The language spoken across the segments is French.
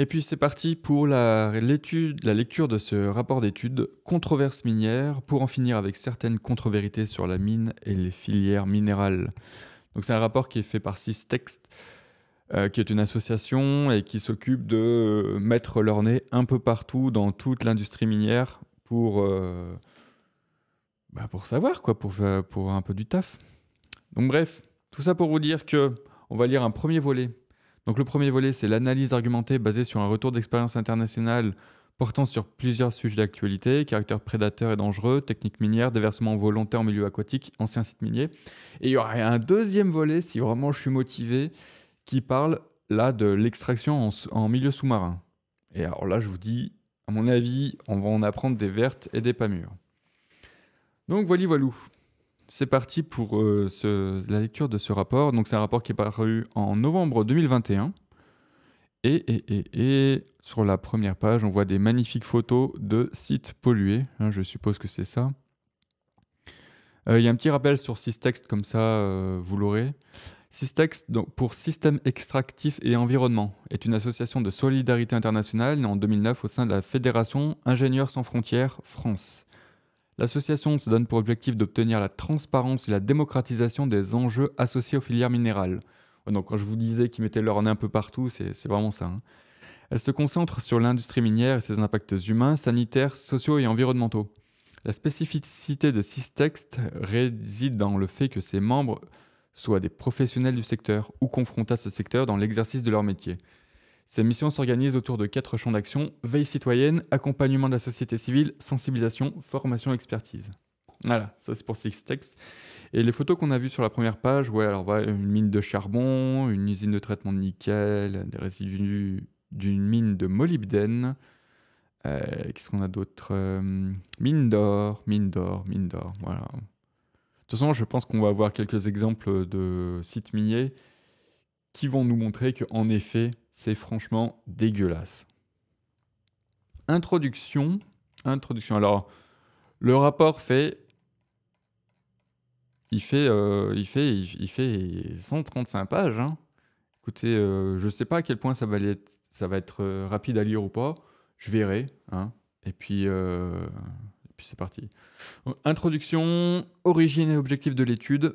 Et puis c'est parti pour la, la, lecture de ce rapport d'étude Controverse minière, pour en finir avec certaines contre-vérités sur la mine et les filières minérales. Donc c'est un rapport qui est fait par Six Textes, euh, qui est une association et qui s'occupe de euh, mettre leur nez un peu partout dans toute l'industrie minière pour, euh, bah, pour savoir quoi, pour, pour un peu du taf. Donc bref, tout ça pour vous dire que on va lire un premier volet donc le premier volet, c'est l'analyse argumentée basée sur un retour d'expérience internationale portant sur plusieurs sujets d'actualité, caractère prédateur et dangereux, technique minière, déversement volontaire en milieu aquatique, ancien site minier. Et il y aura un deuxième volet, si vraiment je suis motivé, qui parle là de l'extraction en, milieu sous-marin. Et alors là, je vous dis, à mon avis, on va en apprendre des vertes et des pas mûres. Donc voilà, voilou. C'est parti pour euh, la lecture de ce rapport. Donc, c'est un rapport qui est paru en novembre 2021. Et, sur la première page, on voit des magnifiques photos de sites pollués. Hein, je suppose que c'est ça. Euh, il y a un petit rappel sur Systext, comme ça, euh, vous l'aurez. Systext, donc, pour Système Extractif et Environnement, est une association de solidarité internationale née en 2009 au sein de la Fédération Ingénieurs sans frontières France. L'association se donne pour objectif d'obtenir la transparence et la démocratisation des enjeux associés aux filières minérales. Donc quand je vous disais qu'ils mettaient leur nez un peu partout, c'est vraiment ça. Hein. Elle se concentre sur l'industrie minière et ses impacts humains, sanitaires, sociaux et environnementaux. La spécificité de textes réside dans le fait que ses membres soient des professionnels du secteur ou confrontés à ce secteur dans l'exercice de leur métier. Ces missions s'organisent autour de quatre champs d'action veille citoyenne, accompagnement de la société civile, sensibilisation, formation, expertise. Voilà, ça c'est pour Six textes. Et les photos qu'on a vues sur la première page, ouais, alors voilà, une mine de charbon, une usine de traitement de nickel, des résidus d'une mine de molybdène. Euh, qu'est-ce qu'on a d'autre euh, Mine d'or, mine d'or, mine d'or, voilà. De toute façon, je pense qu'on va avoir quelques exemples de sites miniers qui vont nous montrer que en effet, c'est franchement dégueulasse. Introduction, introduction. Alors, le rapport fait il fait, euh, il fait, il fait, 135 pages. Hein. Écoutez, euh, je ne sais pas à quel point ça va être, ça va être euh, rapide à lire ou pas. Je verrai. Hein. Et puis, et puis c'est parti. Introduction, origine et objectif de l'étude.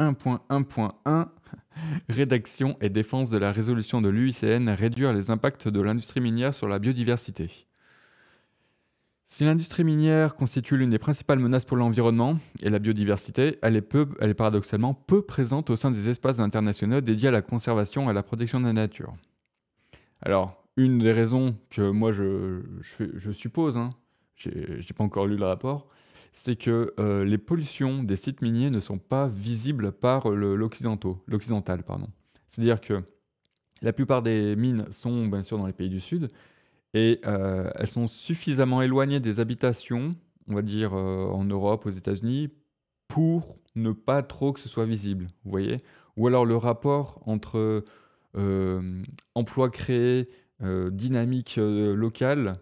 1.1.1. Rédaction et défense de la résolution de l'UICN réduire les impacts de l'industrie minière sur la biodiversité. Si l'industrie minière constitue l'une des principales menaces pour l'environnement et la biodiversité, elle est, peu, elle est paradoxalement peu présente au sein des espaces internationaux dédiés à la conservation et à la protection de la nature. Alors, une des raisons que moi je, je, je suppose, hein, j'ai pas encore lu le rapport, c'est que euh, les pollutions des sites miniers ne sont pas visibles par l'occidental. C'est-à-dire que la plupart des mines sont bien sûr dans les pays du Sud et euh, elles sont suffisamment éloignées des habitations, on va dire euh, en Europe, aux États-Unis, pour ne pas trop que ce soit visible, vous voyez Ou alors le rapport entre euh, emploi créé, dynamique locale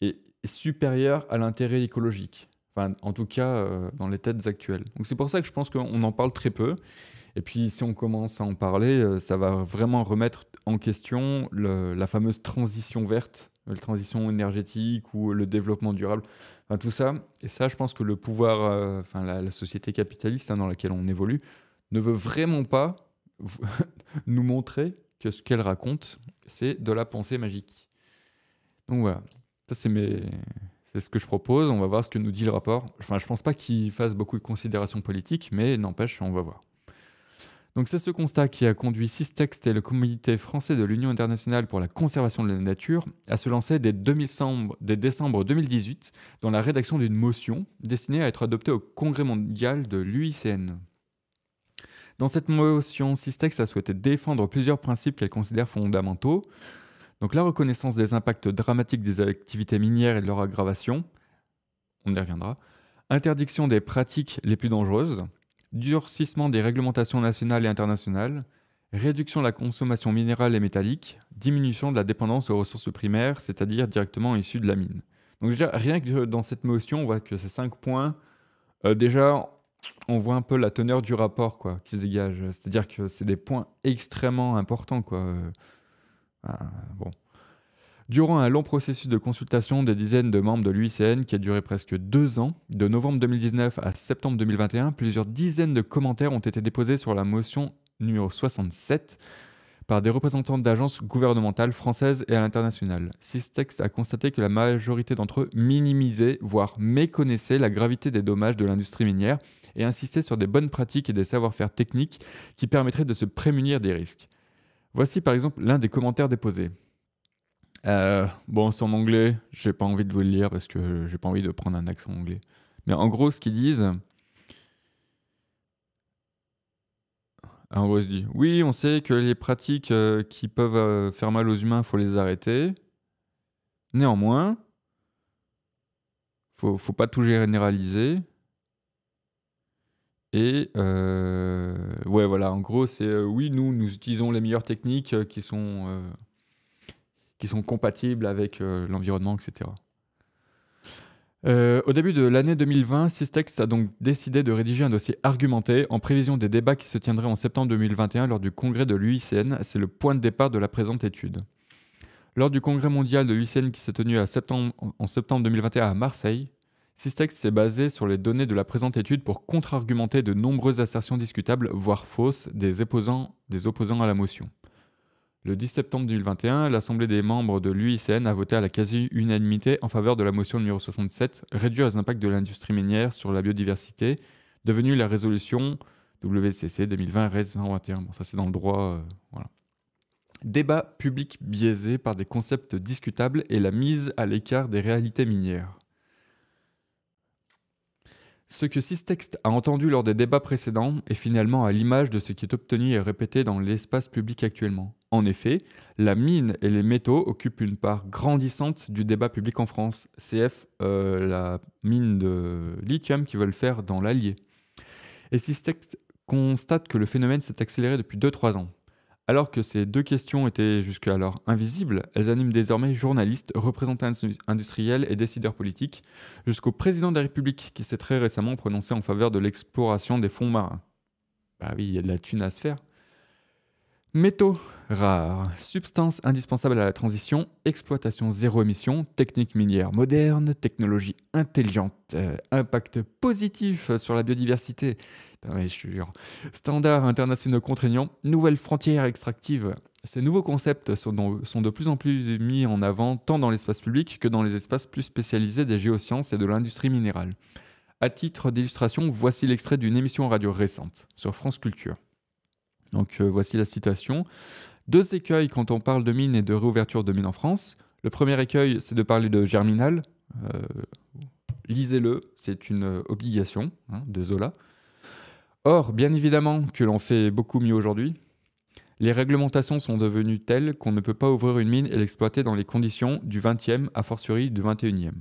est supérieur à l'intérêt écologique en tout cas, euh, dans les têtes actuelles. Donc c'est pour ça que je pense qu'on en parle très peu. Et puis si on commence à en parler, euh, ça va vraiment remettre en question la fameuse transition verte, euh, la transition énergétique ou le développement durable. tout ça. Et ça, je pense que le pouvoir, enfin la, société capitaliste hein, dans laquelle on évolue, ne veut vraiment pas nous montrer que ce qu'elle raconte, c'est de la pensée magique. Donc voilà. Ça, c'est mes, c'est ce que je propose. On va voir ce que nous dit le rapport. Enfin, je pense pas qu'il fasse beaucoup de considérations politiques, mais n'empêche, on va voir. Donc, c'est ce constat qui a conduit Systex et le comité français de l'Union internationale pour la conservation de la nature à se lancer dès, décembre 2018 dans la rédaction d'une motion destinée à être adoptée au Congrès mondial de l'UICN. Dans cette motion, Systex a souhaité défendre plusieurs principes qu'elle considère fondamentaux, donc la reconnaissance des impacts dramatiques des activités minières et de leur aggravation, on y reviendra, interdiction des pratiques les plus dangereuses, durcissement des réglementations nationales et internationales, réduction de la consommation minérale et métallique, diminution de la dépendance aux ressources primaires, c'est-à-dire directement issues de la mine. Donc déjà, rien que dans cette motion, on voit que ces cinq points, euh, déjà, on voit un peu la teneur du rapport quoi, qui se dégage. C'est-à-dire que c'est des points extrêmement importants. Quoi. Euh, ah, bon. Durant un long processus de consultation des dizaines de membres de l'UICN qui a duré presque deux ans, de novembre 2019 à septembre 2021, plusieurs dizaines de commentaires ont été déposés sur la motion numéro 67 par des représentants d'agences gouvernementales françaises et à l'international. Systex a constaté que la majorité d'entre eux minimisaient, voire méconnaissaient la gravité des dommages de l'industrie minière et insistaient sur des bonnes pratiques et des savoir-faire techniques qui permettraient de se prémunir des risques. Voici par exemple l'un des commentaires déposés. Euh, bon, c'est en anglais, je n'ai pas envie de vous le lire parce que j'ai pas envie de prendre un accent anglais. Mais en gros, ce qu'ils disent. En gros, ils dit Oui, on sait que les pratiques euh, qui peuvent euh, faire mal aux humains, faut les arrêter. Néanmoins, faut, faut pas tout généraliser. Et euh, ouais, voilà, en gros, c'est euh, oui, nous, nous utilisons les meilleures techniques euh, qui, sont, qui sont compatibles avec l'environnement, etc. au début de l'année 2020, Systex a donc décidé de rédiger un dossier argumenté en prévision des débats qui se tiendraient en septembre 2021 lors du congrès de l'UICN. C'est le point de départ de la présente étude. Lors du congrès mondial de l'UICN qui s'est tenu en septembre 2021 à Marseille, Systex s'est basé sur les données de la présente étude pour contre-argumenter de nombreuses assertions discutables, voire fausses, des opposants, à la motion. Le 10 septembre 2021, l'Assemblée des membres de l'UICN a voté à la quasi-unanimité en faveur de la motion numéro 67, Réduire les impacts de l'industrie minière sur la biodiversité, devenue la résolution WCC 2020-121. Bon, ça c'est dans le droit. Euh, voilà. Débat public biaisé par des concepts discutables et la mise à l'écart des réalités minières. Ce que Sistex a entendu lors des débats précédents est finalement à l'image de ce qui est obtenu et répété dans l'espace public actuellement. En effet, la mine et les métaux occupent une part grandissante du débat public en France, CF euh, la mine de lithium qu'ils veulent faire dans l'Allier. Et Sistex constate que le phénomène s'est accéléré depuis 2-3 ans. Alors que ces deux questions étaient jusqu'alors invisibles, elles animent désormais journalistes, représentants industriels et décideurs politiques, jusqu'au président de la République qui s'est très récemment prononcé en faveur de l'exploration des fonds marins. Bah oui, il y a de la thune à se faire. Métaux rares, substances indispensables à la transition, exploitation zéro émission, techniques minières modernes, technologies intelligentes, euh, impact positif sur la biodiversité, standards internationaux contraignants, nouvelles frontières extractives. Ces nouveaux concepts sont, sont de plus en plus mis en avant tant dans l'espace public que dans les espaces plus spécialisés des géosciences et de l'industrie minérale. À titre d'illustration, voici l'extrait d'une émission radio récente sur France Culture. Donc euh, voici la citation. Deux écueils quand on parle de mines et de réouverture de mines en France. Le premier écueil, c'est de parler de Germinal. Euh, lisez-le, c'est une euh, obligation hein, de Zola. Or, bien évidemment que l'on fait beaucoup mieux aujourd'hui, les réglementations sont devenues telles qu'on ne peut pas ouvrir une mine et l'exploiter dans les conditions du 20e, a fortiori du 21e.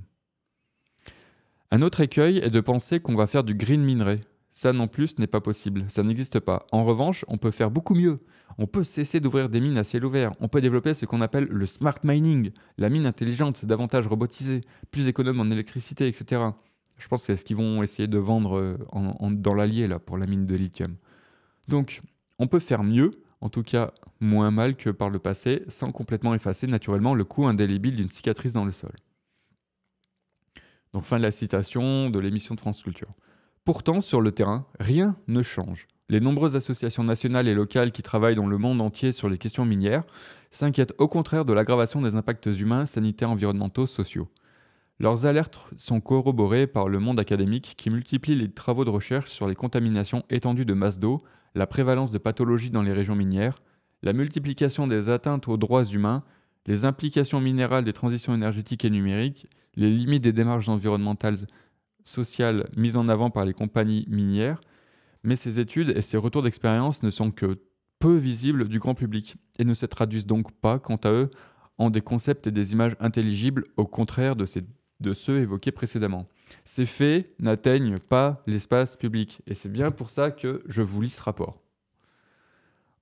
Un autre écueil est de penser qu'on va faire du green minerai, ça non plus, n'est pas possible, ça n'existe pas. En revanche, on peut faire beaucoup mieux. On peut cesser d'ouvrir des mines à ciel ouvert, on peut développer ce qu'on appelle le smart mining, la mine intelligente, davantage robotisée, plus économe en électricité, etc. Je pense que c'est ce qu'ils vont essayer de vendre euh, dans l'allié là pour la mine de lithium. Donc, on peut faire mieux, en tout cas moins mal que par le passé, sans complètement effacer naturellement le coût indélébile d'une cicatrice dans le sol. Donc fin de la citation de l'émission de France Culture. Pourtant, sur le terrain, rien ne change. Les nombreuses associations nationales et locales qui travaillent dans le monde entier sur les questions minières s'inquiètent au contraire de l'aggravation des impacts humains, sanitaires, environnementaux, sociaux. Leurs alertes sont corroborées par le monde académique qui multiplie les travaux de recherche sur les contaminations étendues de masse d'eau, la prévalence de pathologies dans les régions minières, la multiplication des atteintes aux droits humains, les implications minérales des transitions énergétiques et numériques, les limites des démarches environnementales sociales mise en avant par les compagnies minières, mais ces études et ces retours d'expérience ne sont que peu visibles du grand public et ne se traduisent donc pas, quant à eux, en des concepts et des images intelligibles, au contraire de, ces, de ceux évoqués précédemment. Ces faits n'atteignent pas l'espace public, et c'est bien pour ça que je vous lis ce rapport.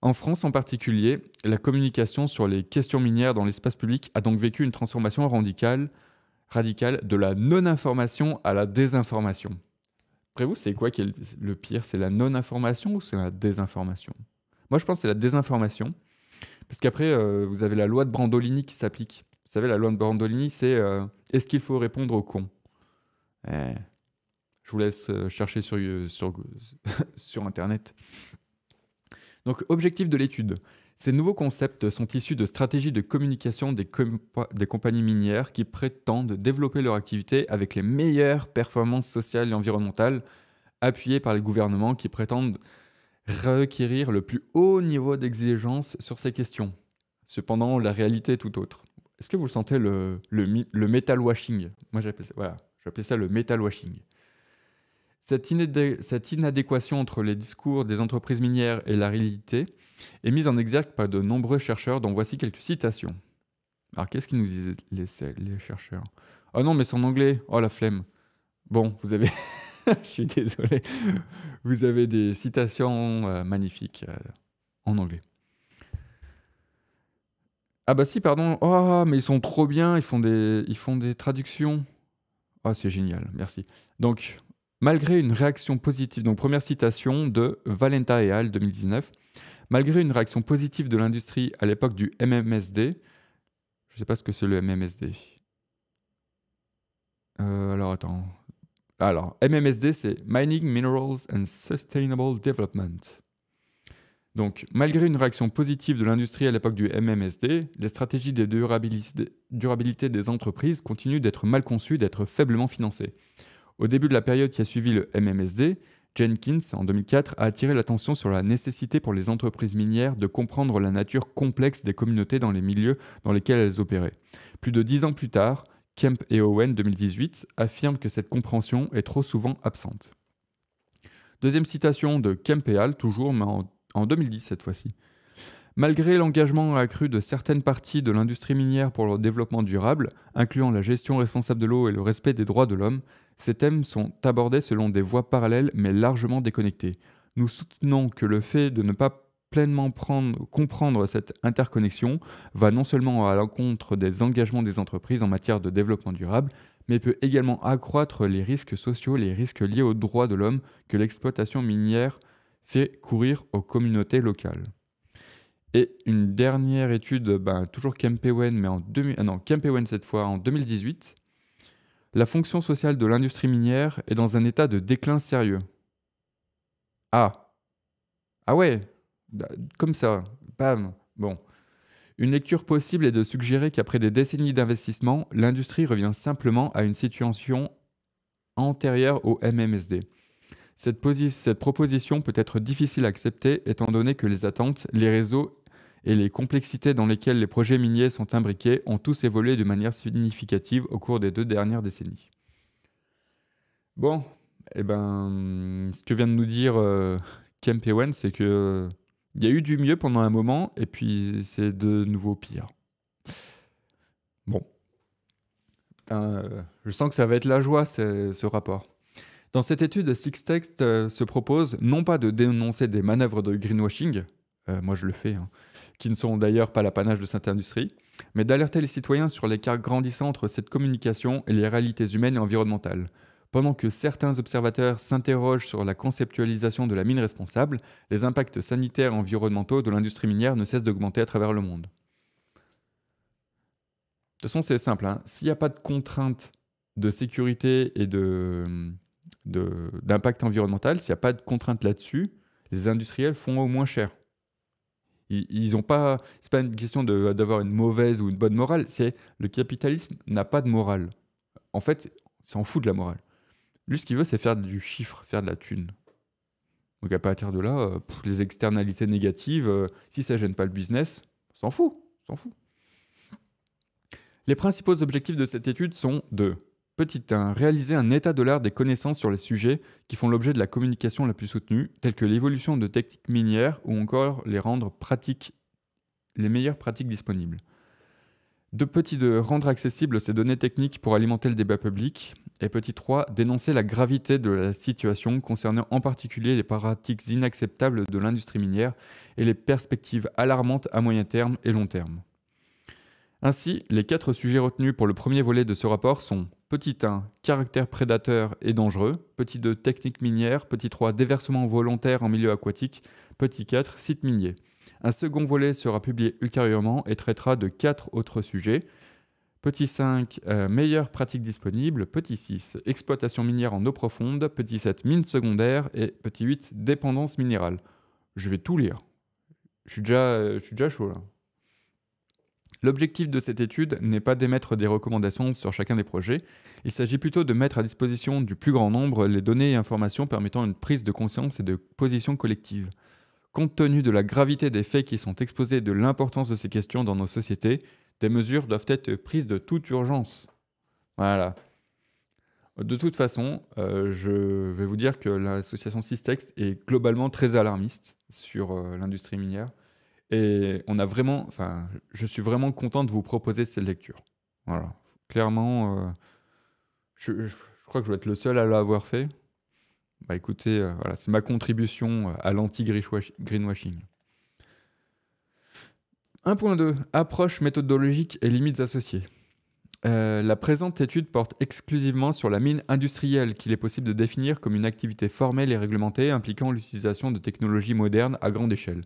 En France en particulier, la communication sur les questions minières dans l'espace public a donc vécu une transformation radicale Radical, de la non-information à la désinformation. Après vous, c'est quoi qui est le pire C'est la non-information ou c'est la désinformation Moi, je pense que c'est la désinformation. Parce qu'après, euh, vous avez la loi de Brandolini qui s'applique. Vous savez, la loi de Brandolini, c'est euh, est-ce qu'il faut répondre aux cons eh, Je vous laisse euh, chercher sur, sur, sur Internet. Donc, objectif de l'étude ces nouveaux concepts sont issus de stratégies de communication des, compagnies minières qui prétendent développer leur activité avec les meilleures performances sociales et environnementales, appuyées par les gouvernements qui prétendent requérir le plus haut niveau d'exigence sur ces questions. Cependant, la réalité est tout autre. Est-ce que vous le sentez le, metal washing Moi j'appelle ça, le metal washing. cette inadéquation entre les discours des entreprises minières et la réalité et mise en exergue par de nombreux chercheurs, dont voici quelques citations. Alors, qu'est-ce qu'ils nous disaient les, chercheurs oh non, mais c'est en anglais. Oh, la flemme. Bon, vous avez... Je suis désolé. Vous avez des citations euh, magnifiques euh, en anglais. Ah bah si, pardon. Oh, mais ils sont trop bien. Ils font des, ils font des traductions. oh, c'est génial. Merci. Donc, malgré une réaction positive, donc première citation de Valenta et Al 2019, Malgré une réaction positive de l'industrie à l'époque du MMSD, je ne sais pas ce que c'est le MMSD. Euh, alors attends. Alors, MMSD, c'est Mining, Minerals and Sustainable Development. Donc, malgré une réaction positive de l'industrie à l'époque du MMSD, les stratégies de durabilité des entreprises continuent d'être mal conçues, d'être faiblement financées. Au début de la période qui a suivi le MMSD, Jenkins, en 2004, a attiré l'attention sur la nécessité pour les entreprises minières de comprendre la nature complexe des communautés dans les milieux dans lesquels elles opéraient. Plus de dix ans plus tard, Kemp et Owen 2018 affirment que cette compréhension est trop souvent absente. Deuxième citation de Kemp et Hall, toujours, mais en, en 2010 cette fois-ci. Malgré l'engagement accru de certaines parties de l'industrie minière pour le développement durable, incluant la gestion responsable de l'eau et le respect des droits de l'homme, ces thèmes sont abordés selon des voies parallèles mais largement déconnectées. Nous soutenons que le fait de ne pas pleinement prendre, comprendre cette interconnexion va non seulement à l'encontre des engagements des entreprises en matière de développement durable, mais peut également accroître les risques sociaux, les risques liés aux droits de l'homme que l'exploitation minière fait courir aux communautés locales. Et une dernière étude, ben toujours Kempewen, mais en 2000, ah Kempewen cette fois, en 2018, la fonction sociale de l'industrie minière est dans un état de déclin sérieux. Ah Ah ouais bah, Comme ça, bam Bon. Une lecture possible est de suggérer qu'après des décennies d'investissement, l'industrie revient simplement à une situation antérieure au MMSD. Cette, proposition peut être difficile à accepter étant donné que les attentes, les réseaux et les complexités dans lesquelles les projets miniers sont imbriqués ont tous évolué de manière significative au cours des deux dernières décennies. Bon, eh ben, ce que vient de nous dire Kempewen, euh, Kemp c'est que y a eu du mieux pendant un moment, et puis c'est de nouveau pire. Bon. Euh, je sens que ça va être la joie, ce rapport. Dans cette étude, Six euh, se propose non pas de dénoncer des manœuvres de greenwashing, euh, moi je le fais, hein, qui ne sont d'ailleurs pas l'apanage de cette industrie, mais d'alerter les citoyens sur l'écart grandissant entre cette communication et les réalités humaines et environnementales. Pendant que certains observateurs s'interrogent sur la conceptualisation de la mine responsable, les impacts sanitaires et environnementaux de l'industrie minière ne cessent d'augmenter à travers le monde. De toute façon, c'est simple. Hein. S'il n'y a pas de contraintes de sécurité et de, hum, d'impact environnemental, s'il n'y a pas de contrainte là-dessus, les industriels font au moins cher. Ils n'est pas. C'est pas une question d'avoir une mauvaise ou une bonne morale. C'est le capitalisme n'a pas de morale. En fait, s'en fout de la morale. Lui, ce qu'il veut, c'est faire du chiffre, faire de la thune. Donc à partir de là, euh, les externalités négatives, euh, si ça gêne pas le business, s'en fout, s'en fout. Les principaux objectifs de cette étude sont de Petit 1. Réaliser un état de l'art des connaissances sur les sujets qui font l'objet de la communication la plus soutenue, tels que l'évolution de techniques minières ou encore les rendre pratiques, les meilleures pratiques disponibles. De petit 2. Rendre accessibles ces données techniques pour alimenter le débat public. Et petit 3. Dénoncer la gravité de la situation concernant en particulier les pratiques inacceptables de l'industrie minière et les perspectives alarmantes à moyen terme et long terme. Ainsi, les quatre sujets retenus pour le premier volet de ce rapport sont Petit 1, caractère prédateur et dangereux. Petit 2, technique minière. Petit 3, déversement volontaire en milieu aquatique. Petit 4, site minier. Un second volet sera publié ultérieurement et traitera de 4 autres sujets. Petit 5, euh, meilleures pratiques disponibles. Petit 6, exploitation minière en eau profonde. Petit 7, mines secondaires. Et petit 8, dépendance minérale. Je vais tout lire. je suis déjà chaud là. L'objectif de cette étude n'est pas d'émettre des recommandations sur chacun des projets, il s'agit plutôt de mettre à disposition du plus grand nombre les données et informations permettant une prise de conscience et de position collective. Compte tenu de la gravité des faits qui sont exposés et de l'importance de ces questions dans nos sociétés, des mesures doivent être prises de toute urgence. Voilà. De toute façon, euh, je vais vous dire que l'association Systex est globalement très alarmiste sur euh, l'industrie minière. Et on a vraiment, enfin, je suis vraiment content de vous proposer cette lecture. Clairement, euh, je, crois que je vais être le seul à l'avoir fait. Bah écoutez, euh, c'est ma contribution euh, à l'anti-greenwashing. 1.2. Approche méthodologique et limites associées. la présente étude porte exclusivement sur la mine industrielle qu'il est possible de définir comme une activité formelle et réglementée impliquant l'utilisation de technologies modernes à grande échelle.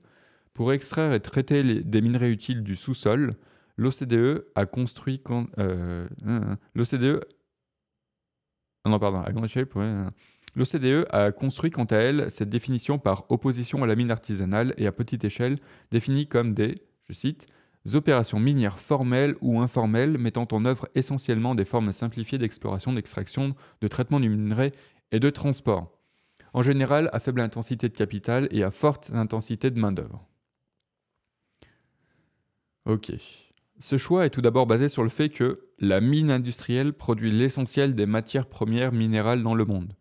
Pour extraire et traiter des minerais utiles du sous-sol, l'OCDE a construit. Euh, euh, L'OCDE. E, ah euh, L'OCDE a construit quant à elle cette définition par opposition à la mine artisanale et à petite échelle, définie comme des, je cite, opérations minières formelles ou informelles mettant en œuvre essentiellement des formes simplifiées d'exploration, d'extraction, de traitement du minerai et de transport. En général, à faible intensité de capital et à forte intensité de main-d'œuvre. Ok. Ce choix est tout d'abord basé sur le fait que la mine industrielle produit l'essentiel des matières premières minérales dans le monde.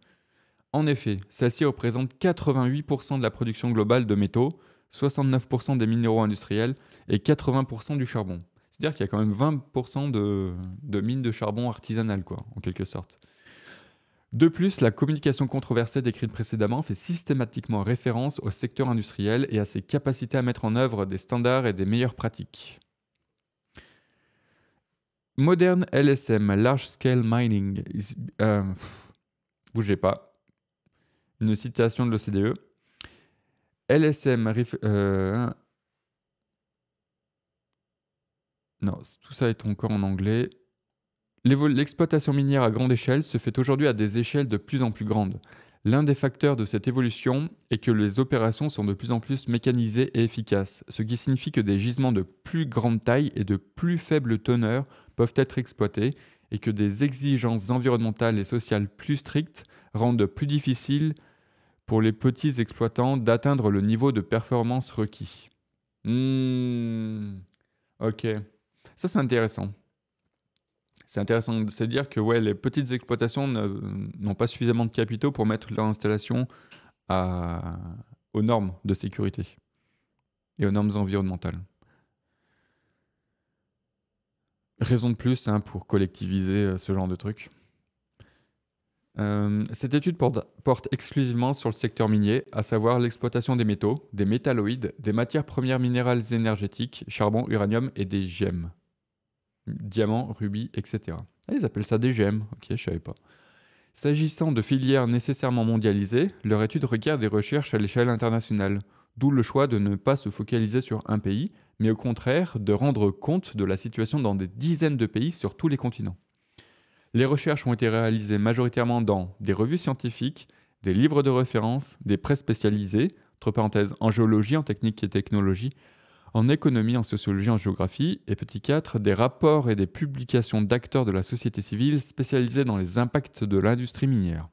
En effet, celle-ci représente 88% de la production globale de métaux, 69% des minéraux industriels et 80% du charbon. C'est-à-dire qu'il y a quand même 20% de, mines de charbon artisanales, quoi, en quelque sorte. De plus, la communication controversée décrite précédemment fait systématiquement référence au secteur industriel et à ses capacités à mettre en œuvre des standards et des meilleures pratiques. Modern LSM, Large Scale Mining. Euh, bougez pas. Une citation de l'OCDE. LSM. Euh, non, tout ça est encore en anglais. L'exploitation minière à grande échelle se fait aujourd'hui à des échelles de plus en plus grandes. L'un des facteurs de cette évolution est que les opérations sont de plus en plus mécanisées et efficaces, ce qui signifie que des gisements de plus grande taille et de plus faible teneur peuvent être exploités et que des exigences environnementales et sociales plus strictes rendent plus difficile pour les petits exploitants d'atteindre le niveau de performance requis. Hmm, ok. Ça, c'est intéressant. C'est intéressant de se dire que ouais, les petites exploitations n'ont pas suffisamment de capitaux pour mettre leur installation aux normes de sécurité et aux normes environnementales. Raison de plus hein, pour collectiviser euh, ce genre de trucs. Euh, cette étude porte, exclusivement sur le secteur minier, à savoir l'exploitation des métaux, des métalloïdes, des matières premières minérales énergétiques, charbon, uranium et des gemmes diamants, rubis, etc. Ah, ils appellent ça des gemmes, ok, je savais pas. S'agissant de filières nécessairement mondialisées, leur étude requiert des recherches à l'échelle internationale, d'où le choix de ne pas se focaliser sur un pays, mais au contraire de rendre compte de la situation dans des dizaines de pays sur tous les continents. Les recherches ont été réalisées majoritairement dans des revues scientifiques, des livres de référence, des prêts spécialisées entre parenthèses en géologie, en technique et technologie, en économie, en sociologie, en géographie, et petit 4, des rapports et des publications d'acteurs de la société civile spécialisés dans les impacts de l'industrie minière.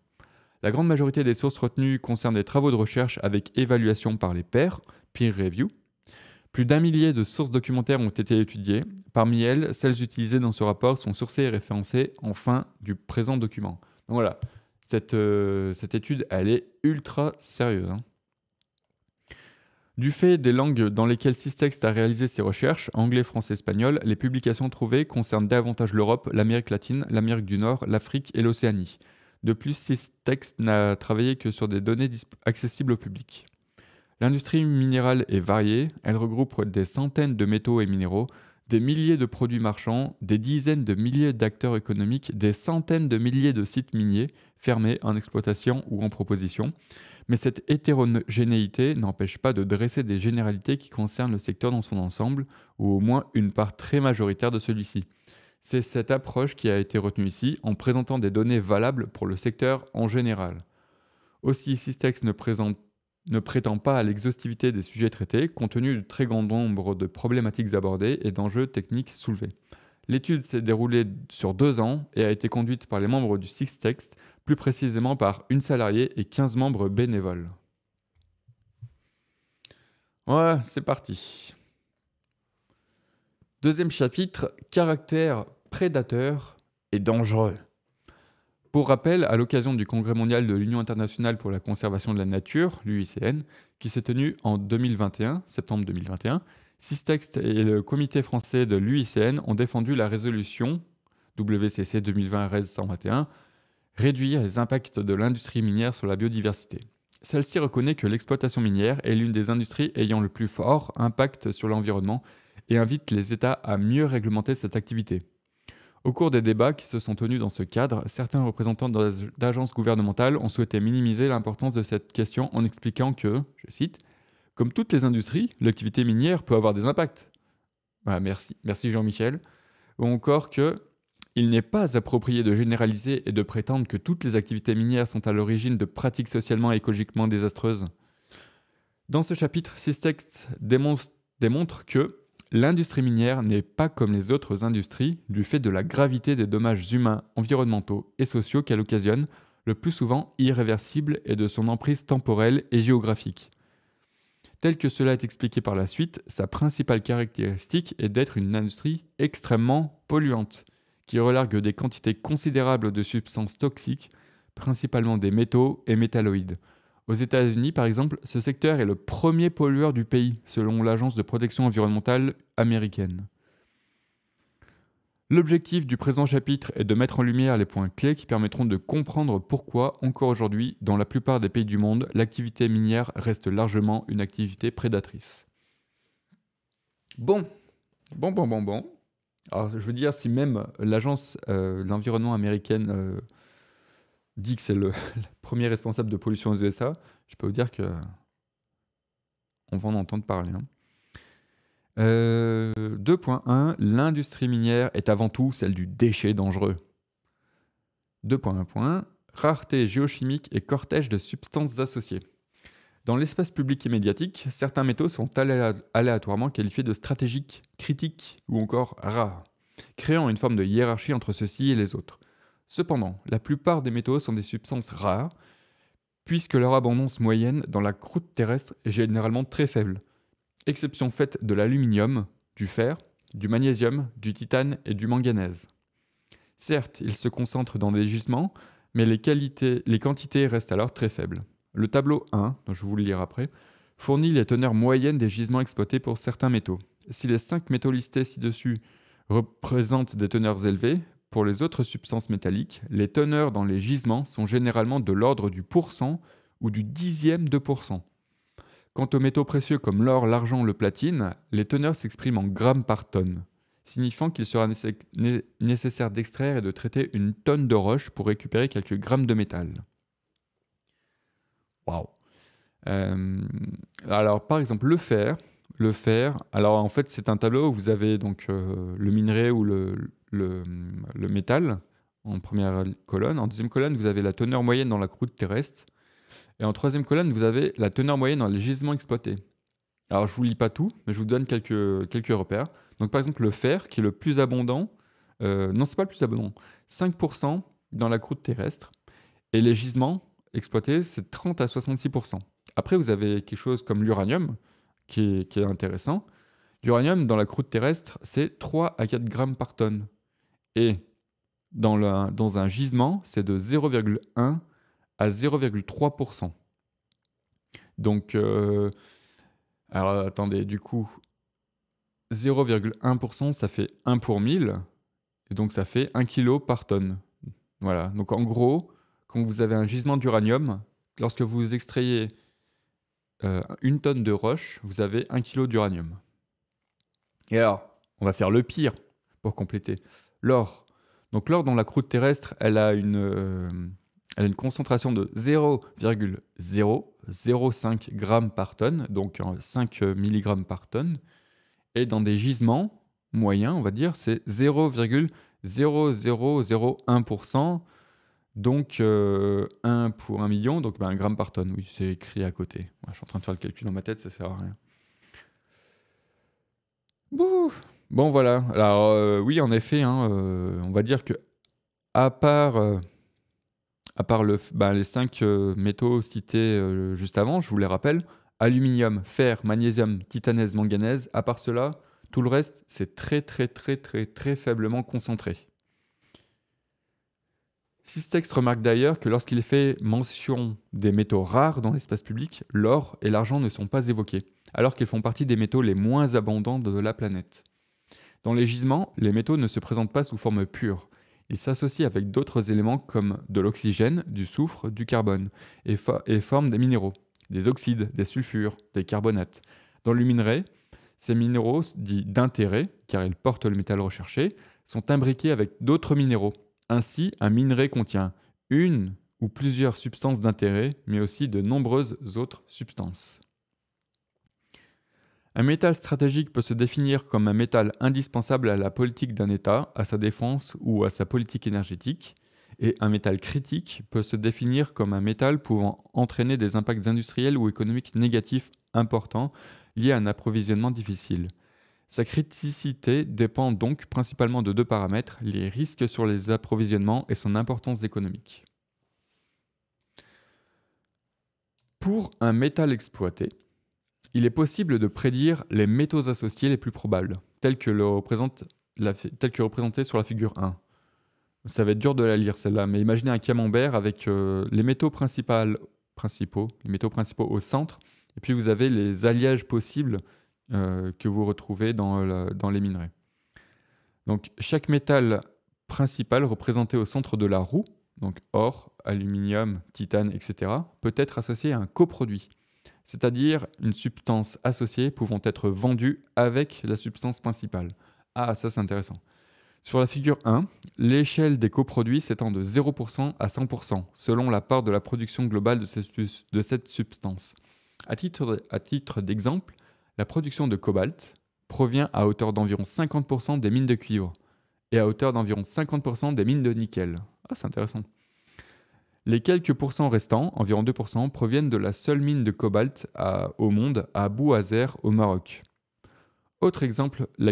La grande majorité des sources retenues concernent des travaux de recherche avec évaluation par les pairs, peer review. Plus d'un millier de sources documentaires ont été étudiées. Parmi elles, celles utilisées dans ce rapport sont sourcées et référencées en fin du présent document. Donc voilà, cette, euh, étude, elle est ultra sérieuse. Hein. Du fait des langues dans lesquelles Systext a réalisé ses recherches, anglais, français, espagnol, les publications trouvées concernent davantage l'Europe, l'Amérique latine, l'Amérique du Nord, l'Afrique et l'Océanie. De plus, Systext n'a travaillé que sur des données accessibles au public. L'industrie minérale est variée, elle regroupe des centaines de métaux et minéraux, des milliers de produits marchands, des dizaines de milliers d'acteurs économiques, des centaines de milliers de sites miniers fermés en exploitation ou en proposition. Mais cette hétérogénéité n'empêche pas de dresser des généralités qui concernent le secteur dans son ensemble, ou au moins une part très majoritaire de celui-ci. C'est cette approche qui a été retenue ici en présentant des données valables pour le secteur en général. Aussi, Systex ne, ne prétend pas à l'exhaustivité des sujets traités, compte tenu du très grand nombre de problématiques abordées et d'enjeux techniques soulevés. L'étude s'est déroulée sur deux ans et a été conduite par les membres du Six Text, plus précisément par une salariée et 15 membres bénévoles. Ouais, c'est parti. Deuxième chapitre, caractère prédateur et dangereux. Pour rappel, à l'occasion du Congrès mondial de l'Union internationale pour la conservation de la nature, l'UICN, qui s'est tenu en 2021, septembre 2021, textes et le comité français de l'UICN ont défendu la résolution WCC 2020-121 Réduire les impacts de l'industrie minière sur la biodiversité. Celle-ci reconnaît que l'exploitation minière est l'une des industries ayant le plus fort impact sur l'environnement et invite les États à mieux réglementer cette activité. Au cours des débats qui se sont tenus dans ce cadre, certains représentants d'agences gouvernementales ont souhaité minimiser l'importance de cette question en expliquant que, je cite, comme toutes les industries, l'activité minière peut avoir des impacts. Bah, merci, merci Jean-Michel. Ou encore que il n'est pas approprié de généraliser et de prétendre que toutes les activités minières sont à l'origine de pratiques socialement et écologiquement désastreuses. Dans ce chapitre, six textes démontrent que l'industrie minière n'est pas comme les autres industries du fait de la gravité des dommages humains, environnementaux et sociaux qu'elle occasionne, le plus souvent irréversible et de son emprise temporelle et géographique. Tel que cela est expliqué par la suite, sa principale caractéristique est d'être une industrie extrêmement polluante, qui relargue des quantités considérables de substances toxiques, principalement des métaux et métalloïdes. Aux États-Unis, par exemple, ce secteur est le premier pollueur du pays, selon l'Agence de protection environnementale américaine. L'objectif du présent chapitre est de mettre en lumière les points clés qui permettront de comprendre pourquoi, encore aujourd'hui, dans la plupart des pays du monde, l'activité minière reste largement une activité prédatrice. Bon, bon, bon, bon, bon. Alors, je veux dire, si même l'agence de euh, l'environnement américaine euh, dit que c'est le, premier responsable de pollution aux USA, je peux vous dire que on va en entendre parler. Hein. 2.1, euh, l'industrie minière est avant tout celle du déchet dangereux. 2.1.1. Rareté géochimique et cortège de substances associées. Dans l'espace public et médiatique, certains métaux sont aléatoirement qualifiés de stratégiques, critiques ou encore rares, créant une forme de hiérarchie entre ceux-ci et les autres. Cependant, la plupart des métaux sont des substances rares, puisque leur abondance moyenne dans la croûte terrestre est généralement très faible, exception faite de l'aluminium, du fer, du magnésium, du titane et du manganèse. Certes, ils se concentrent dans des gisements, mais les, quantités restent alors très faibles. Le tableau 1, dont je vous le lire après, fournit les teneurs moyennes des gisements exploités pour certains métaux. Si les 5 métaux listés ci-dessus représentent des teneurs élevées, pour les autres substances métalliques, les teneurs dans les gisements sont généralement de l'ordre du pourcent ou du dixième de pourcent. Quant aux métaux précieux comme l'or, l'argent le platine, les teneurs s'expriment en grammes par tonne, signifiant qu'il sera nécessaire d'extraire et de traiter une tonne de roche pour récupérer quelques grammes de métal. Waouh euh, Alors, par exemple, le fer. Le fer, alors en fait, c'est un tableau où vous avez donc euh, le minerai ou le métal en première colonne. En deuxième colonne, vous avez la teneur moyenne dans la croûte terrestre. Et en troisième colonne, vous avez la teneur moyenne dans les gisements exploités. Alors, je ne vous lis pas tout, mais je vous donne quelques, repères. Donc, par exemple, le fer, qui est le plus abondant, euh, non, c'est pas le plus abondant, 5% dans la croûte terrestre. Et les gisements exploités, c'est 30 à 66%. Après, vous avez quelque chose comme l'uranium, qui, qui est, intéressant. L'uranium, dans la croûte terrestre, c'est 3 à 4 grammes par tonne. Et dans, dans un gisement, c'est de 0,1 à 0,3%. Donc, euh, alors attendez, du coup, 0,1%, ça fait 1 pour 1000, et donc ça fait 1 kg par tonne. Voilà, donc en gros, quand vous avez un gisement d'uranium, lorsque vous extrayez euh, une tonne de roche, vous avez 1 kg d'uranium. Et alors, on va faire le pire pour compléter. L'or. Donc l'or dans la croûte terrestre, elle a une... Euh, elle a une concentration de 0,005 g par tonne, donc 5 hein, euh, mg par tonne. Et dans des gisements moyens, on va dire, c'est 0,0001%, donc 1 euh, pour 1 million, donc 1 ben, gramme par tonne. Oui, c'est écrit à côté. je suis en train de faire le calcul dans ma tête, ça ne sert à rien. bon, voilà. Alors, euh, oui, en effet, hein, on va dire que, à part à part le, bah, les cinq euh, métaux cités euh, juste avant, je vous les rappelle, aluminium, fer, magnésium, titanèse, manganèse, à part cela, tout le reste, c'est très très très très très faiblement concentré. Sistex remarque d'ailleurs que lorsqu'il fait mention des métaux rares dans l'espace public, l'or et l'argent ne sont pas évoqués, alors qu'ils font partie des métaux les moins abondants de la planète. Dans les gisements, les métaux ne se présentent pas sous forme pure, il s'associe avec d'autres éléments comme de l'oxygène, du soufre, du carbone, et, forme des minéraux, des oxydes, des sulfures, des carbonates. Dans le minerai, ces minéraux, dits d'intérêt, car ils portent le métal recherché, sont imbriqués avec d'autres minéraux. Ainsi, un minerai contient une ou plusieurs substances d'intérêt, mais aussi de nombreuses autres substances. Un métal stratégique peut se définir comme un métal indispensable à la politique d'un État, à sa défense ou à sa politique énergétique, et un métal critique peut se définir comme un métal pouvant entraîner des impacts industriels ou économiques négatifs importants liés à un approvisionnement difficile. Sa criticité dépend donc principalement de deux paramètres, les risques sur les approvisionnements et son importance économique. Pour un métal exploité, il est possible de prédire les métaux associés les plus probables, tels que, le représentés sur la figure 1. Ça va être dur de la lire celle-là, mais imaginez un camembert avec euh, les métaux principaux, les métaux principaux au centre, et puis vous avez les alliages possibles euh, que vous retrouvez dans, dans les minerais. Donc chaque métal principal représenté au centre de la roue, donc or, aluminium, titane, etc., peut être associé à un coproduit c'est-à-dire une substance associée pouvant être vendue avec la substance principale. Ah, ça c'est intéressant. Sur la figure 1, l'échelle des coproduits s'étend de 0% à 100% selon la part de la production globale de, cette substance. À titre d'exemple, la production de cobalt provient à hauteur d'environ 50% des mines de cuivre et à hauteur d'environ 50% des mines de nickel. Ah, c'est intéressant. Les quelques pourcents restants, environ 2%, proviennent de la seule mine de cobalt au monde, à Bouazer, au Maroc. Autre exemple, la,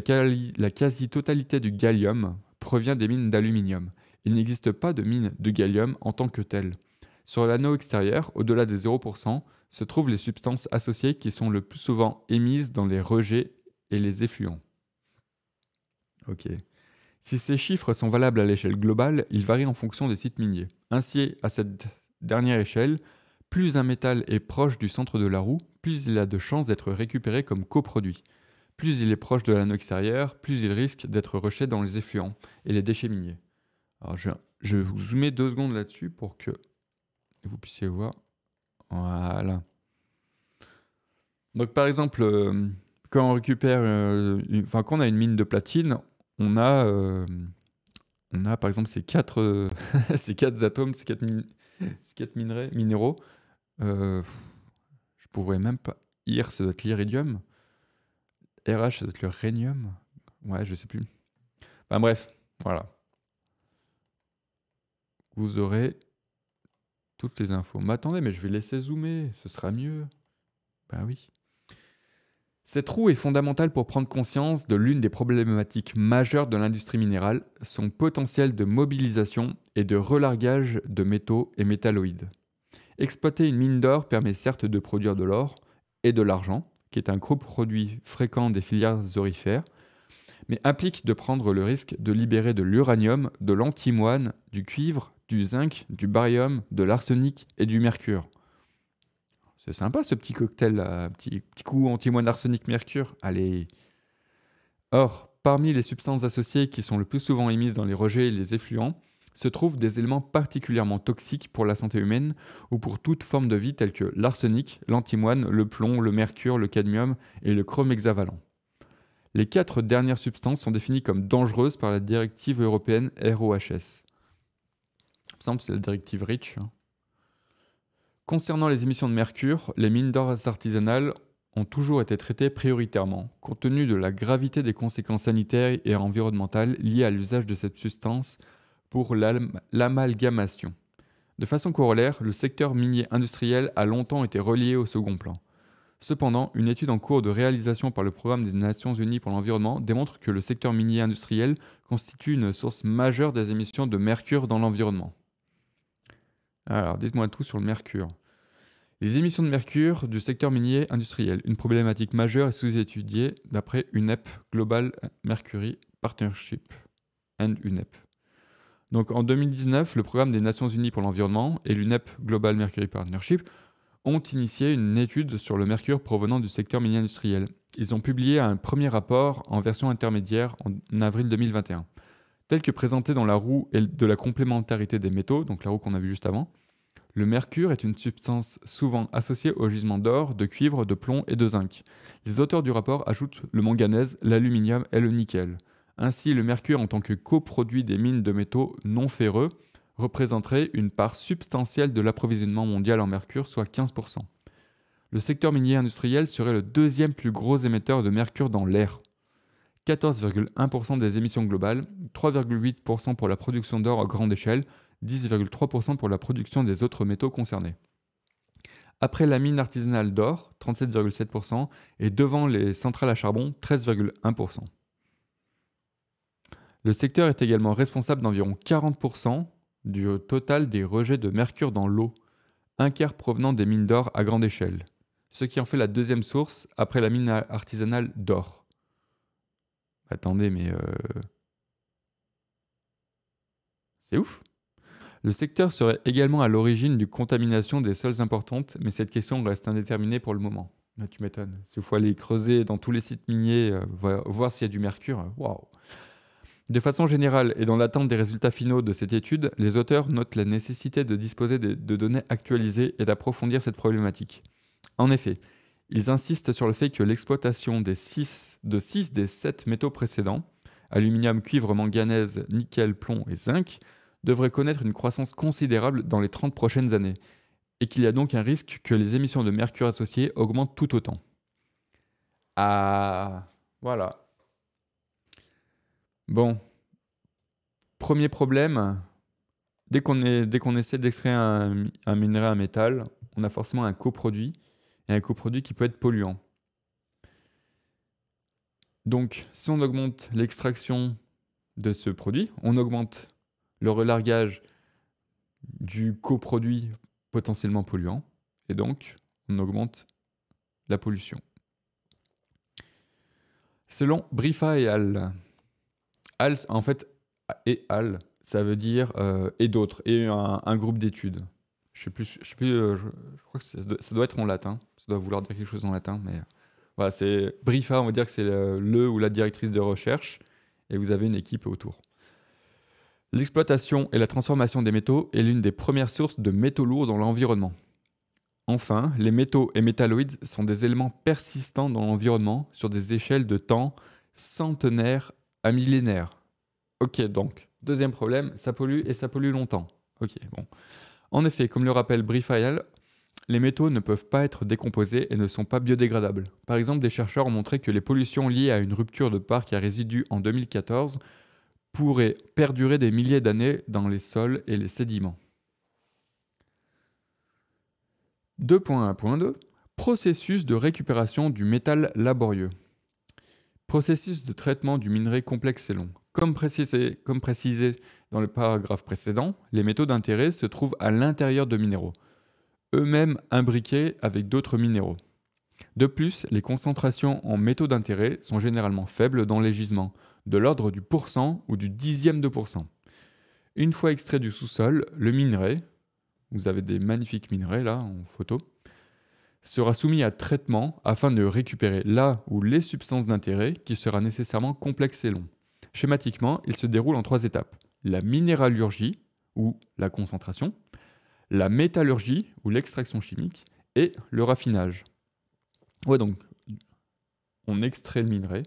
la quasi-totalité du gallium provient des mines d'aluminium. Il n'existe pas de mine de gallium en tant que telle. Sur l'anneau extérieur, au-delà des 0%, se trouvent les substances associées qui sont le plus souvent émises dans les rejets et les effluents. Ok. Si ces chiffres sont valables à l'échelle globale, ils varient en fonction des sites miniers. Ainsi, à cette dernière échelle, plus un métal est proche du centre de la roue, plus il a de chances d'être récupéré comme coproduit. Plus il est proche de l'anneau extérieur, plus il risque d'être rejeté dans les effluents et les déchets miniers. Alors je, vais vous zoomer deux secondes là-dessus pour que vous puissiez voir. Voilà. Donc par exemple, euh, quand on récupère, euh, enfin quand on a une mine de platine, on a, euh, on a par exemple ces quatre, euh, ces quatre atomes, ces quatre, minéraux. Euh, je pourrais même pas. IR, ça doit être l'iridium. RH, ça doit être le rhénium. Ouais, je sais plus. bref, voilà. Vous aurez toutes les infos. Mais attendez, mais je vais laisser zoomer, ce sera mieux. Bah ben oui. Cette roue est fondamentale pour prendre conscience de l'une des problématiques majeures de l'industrie minérale, son potentiel de mobilisation et de relargage de métaux et métalloïdes. Exploiter une mine d'or permet certes de produire de l'or et de l'argent, qui est un gros produit fréquent des filières orifères, mais implique de prendre le risque de libérer de l'uranium, de l'antimoine, du cuivre, du zinc, du barium, de l'arsenic et du mercure. C'est sympa ce petit cocktail, petit, petit coup antimoine arsenic mercure. Allez. Or, parmi les substances associées qui sont le plus souvent émises dans les rejets et les effluents, se trouvent des éléments particulièrement toxiques pour la santé humaine ou pour toute forme de vie tels que l'arsenic, l'antimoine, le plomb, le mercure, le cadmium et le chrome hexavalent. Les quatre dernières substances sont définies comme dangereuses par la directive européenne ROHS. Il c'est la directive REACH. Hein. Concernant les émissions de mercure, les mines d'or artisanales ont toujours été traitées prioritairement, compte tenu de la gravité des conséquences sanitaires et environnementales liées à l'usage de cette substance pour l'amalgamation. De façon corollaire, le secteur minier industriel a longtemps été relié au second plan. Cependant, une étude en cours de réalisation par le programme des Nations Unies pour l'environnement démontre que le secteur minier industriel constitue une source majeure des émissions de mercure dans l'environnement. Alors, dites-moi tout sur le mercure. Les émissions de mercure du secteur minier industriel, une problématique majeure et sous-étudiée d'après UNEP Global Mercury Partnership and UNEP. Donc en 2019, le programme des Nations Unies pour l'environnement et l'UNEP Global Mercury Partnership ont initié une étude sur le mercure provenant du secteur minier industriel. Ils ont publié un premier rapport en version intermédiaire en avril 2021. Tel que présenté dans la roue de la complémentarité des métaux, donc la roue qu'on a vue juste avant, le mercure est une substance souvent associée aux gisements d'or, de cuivre, de plomb et de zinc. Les auteurs du rapport ajoutent le manganèse, l'aluminium et le nickel. Ainsi, le mercure en tant que coproduit des mines de métaux non ferreux représenterait une part substantielle de l'approvisionnement mondial en mercure, soit 15%. Le secteur minier industriel serait le deuxième plus gros émetteur de mercure dans l'air. 14,1% des émissions globales, 3,8% pour la production d'or à grande échelle, 10,3% pour la production des autres métaux concernés. Après la mine artisanale d'or, 37,7%, et devant les centrales à charbon, 13,1%. Le secteur est également responsable d'environ 40% du total des rejets de mercure dans l'eau, un quart provenant des mines d'or à grande échelle, ce qui en fait la deuxième source après la mine artisanale d'or. Attendez, mais... Euh, c'est ouf. Le secteur serait également à l'origine du contamination des sols importantes, mais cette question reste indéterminée pour le moment. Ah, tu m'étonnes. Il faut aller creuser dans tous les sites miniers, euh, voir s'il y a du mercure, euh, waouh. De façon générale, et dans l'attente des résultats finaux de cette étude, les auteurs notent la nécessité de disposer de données actualisées et d'approfondir cette problématique. En effet, ils insistent sur le fait que l'exploitation des six, de 6 des 7 métaux précédents, aluminium, cuivre, manganèse, nickel, plomb et zinc, devrait connaître une croissance considérable dans les 30 prochaines années, et qu'il y a donc un risque que les émissions de mercure associées augmentent tout autant. Ah, voilà. Bon. Premier problème, dès qu'on essaie d'extraire un, un minerai, un métal, on a forcément un coproduit et un coproduit qui peut être polluant. Donc, si on augmente l'extraction de ce produit, on augmente le relargage du coproduit potentiellement polluant, et donc on augmente la pollution. Selon Brifa et Al, Al en fait, et Al, ça veut dire euh, et d'autres, et un, groupe d'études. Je ne sais plus, euh, je, crois que ça doit être en latin ça doit vouloir dire quelque chose en latin, mais euh, voilà, c'est Brifa, on va dire que c'est euh, le, ou la directrice de recherche, et vous avez une équipe autour. L'exploitation et la transformation des métaux est l'une des premières sources de métaux lourds dans l'environnement. Enfin, les métaux et métalloïdes sont des éléments persistants dans l'environnement sur des échelles de temps centenaires à millénaires. Ok, donc, deuxième problème, ça pollue et ça pollue longtemps. Ok, bon. En effet, comme le rappelle Brifail, les métaux ne peuvent pas être décomposés et ne sont pas biodégradables. Par exemple, des chercheurs ont montré que les pollutions liées à une rupture de parc à résidus en 2014 pourraient perdurer des milliers d'années dans les sols et les sédiments. 2.1.2 Processus de récupération du métal laborieux. Processus de traitement du minerai complexe et long. Comme précisé, comme précisé dans le paragraphe précédent, les métaux d'intérêt se trouvent à l'intérieur de minéraux eux-mêmes imbriqués avec d'autres minéraux. De plus, les concentrations en métaux d'intérêt sont généralement faibles dans les gisements, de l'ordre du pourcent ou du dixième de pourcent. Une fois extrait du sous-sol, le minerai, vous avez des magnifiques minerais là en photo, sera soumis à traitement afin de récupérer la ou les substances d'intérêt qui sera nécessairement complexe et long. Schématiquement, il se déroule en trois étapes. La minéralurgie, ou la concentration, la métallurgie ou l'extraction chimique et le raffinage. Ouais, donc on extrait le minerai,